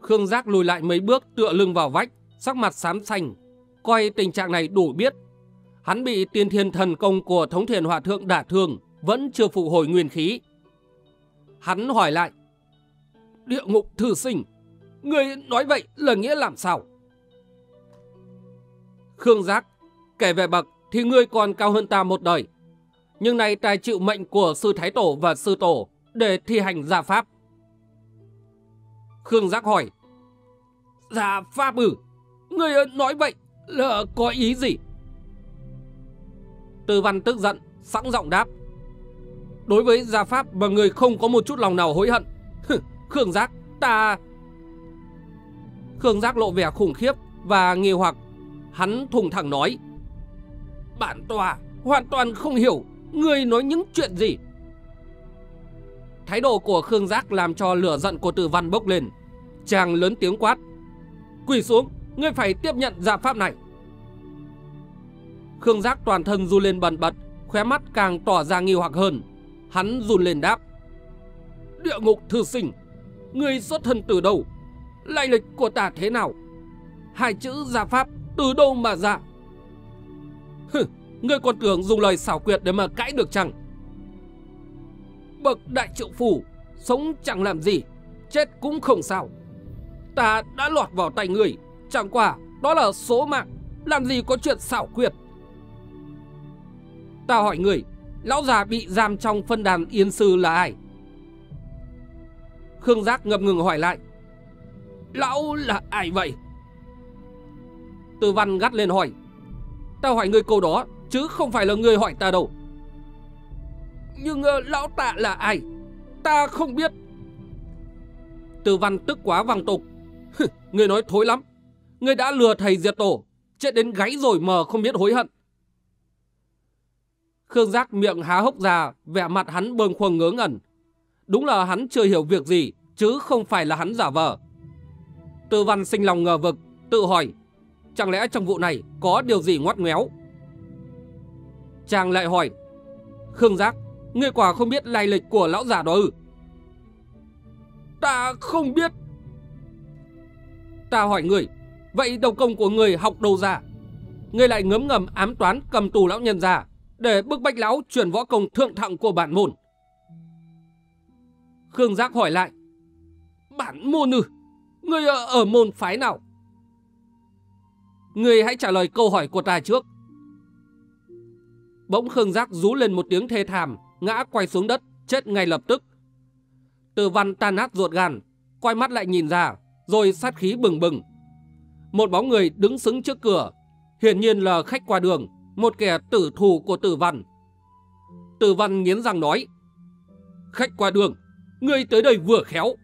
Khương Giác lùi lại mấy bước tựa lưng vào vách, sắc mặt xám xanh. Coi tình trạng này đủ biết. Hắn bị tiên thiên thần công của thống thiền hòa thượng đả thương, vẫn chưa phục hồi nguyên khí. Hắn hỏi lại. Địa ngục thử sinh, người nói vậy là nghĩa làm sao? Khương Giác kể về bậc thì ngươi còn cao hơn ta một đời. Nhưng nay ta chịu mệnh của sư Thái Tổ và sư Tổ để thi hành gia pháp. Khương Giác hỏi, Gia pháp ư? Ừ. Ngươi nói vậy là có ý gì? Tư văn tức giận, sẵn giọng đáp. Đối với gia pháp mà người không có một chút lòng nào hối hận. [LAUGHS] Khương Giác, ta... Khương Giác lộ vẻ khủng khiếp và nghi hoặc. Hắn thùng thẳng nói. Bản tòa hoàn toàn không hiểu Người nói những chuyện gì Thái độ của Khương Giác làm cho lửa giận của tử văn bốc lên Chàng lớn tiếng quát Quỳ xuống Ngươi phải tiếp nhận giả dạ pháp này Khương Giác toàn thân du lên bần bật Khóe mắt càng tỏ ra nghi hoặc hơn Hắn run lên đáp Địa ngục thư sinh Ngươi xuất thân từ đâu Lai lịch của ta thế nào Hai chữ giả dạ pháp từ đâu mà ra Ngươi còn tưởng dùng lời xảo quyệt để mà cãi được chăng Bậc đại triệu phủ Sống chẳng làm gì Chết cũng không sao Ta đã lọt vào tay người Chẳng qua đó là số mạng Làm gì có chuyện xảo quyệt Ta hỏi người Lão già bị giam trong phân đàn Yên Sư là ai Khương Giác ngập ngừng hỏi lại Lão là ai vậy Từ văn gắt lên hỏi Ta hỏi người câu đó chứ không phải là người hỏi ta đâu. Nhưng uh, lão tạ là ai? Ta không biết. Từ văn tức quá vàng tục. [LAUGHS] người nói thối lắm. Người đã lừa thầy diệt tổ, chết đến gáy rồi mờ không biết hối hận. Khương Giác miệng há hốc ra, vẻ mặt hắn bơm khuâng ngớ ngẩn. Đúng là hắn chưa hiểu việc gì, chứ không phải là hắn giả vờ. Tư văn sinh lòng ngờ vực, tự hỏi, chẳng lẽ trong vụ này có điều gì ngoắt ngoéo Chàng lại hỏi. Khương Giác, ngươi quả không biết lai lịch của lão giả đó ư? Ta không biết. Ta hỏi ngươi, vậy đầu công của ngươi học đâu ra? Ngươi lại ngấm ngầm ám toán cầm tù lão nhân ra để bức bách lão chuyển võ công thượng thặng của bản môn. Khương Giác hỏi lại. Bản môn ư? Ngươi ở, ở môn phái nào? Ngươi hãy trả lời câu hỏi của ta trước. Bỗng Khương Giác rú lên một tiếng thê thảm, ngã quay xuống đất, chết ngay lập tức. Từ văn tan nát ruột gan, quay mắt lại nhìn ra, rồi sát khí bừng bừng. Một bóng người đứng sững trước cửa, hiển nhiên là khách qua đường, một kẻ tử thù của tử văn. Tử văn nghiến răng nói, khách qua đường, ngươi tới đây vừa khéo,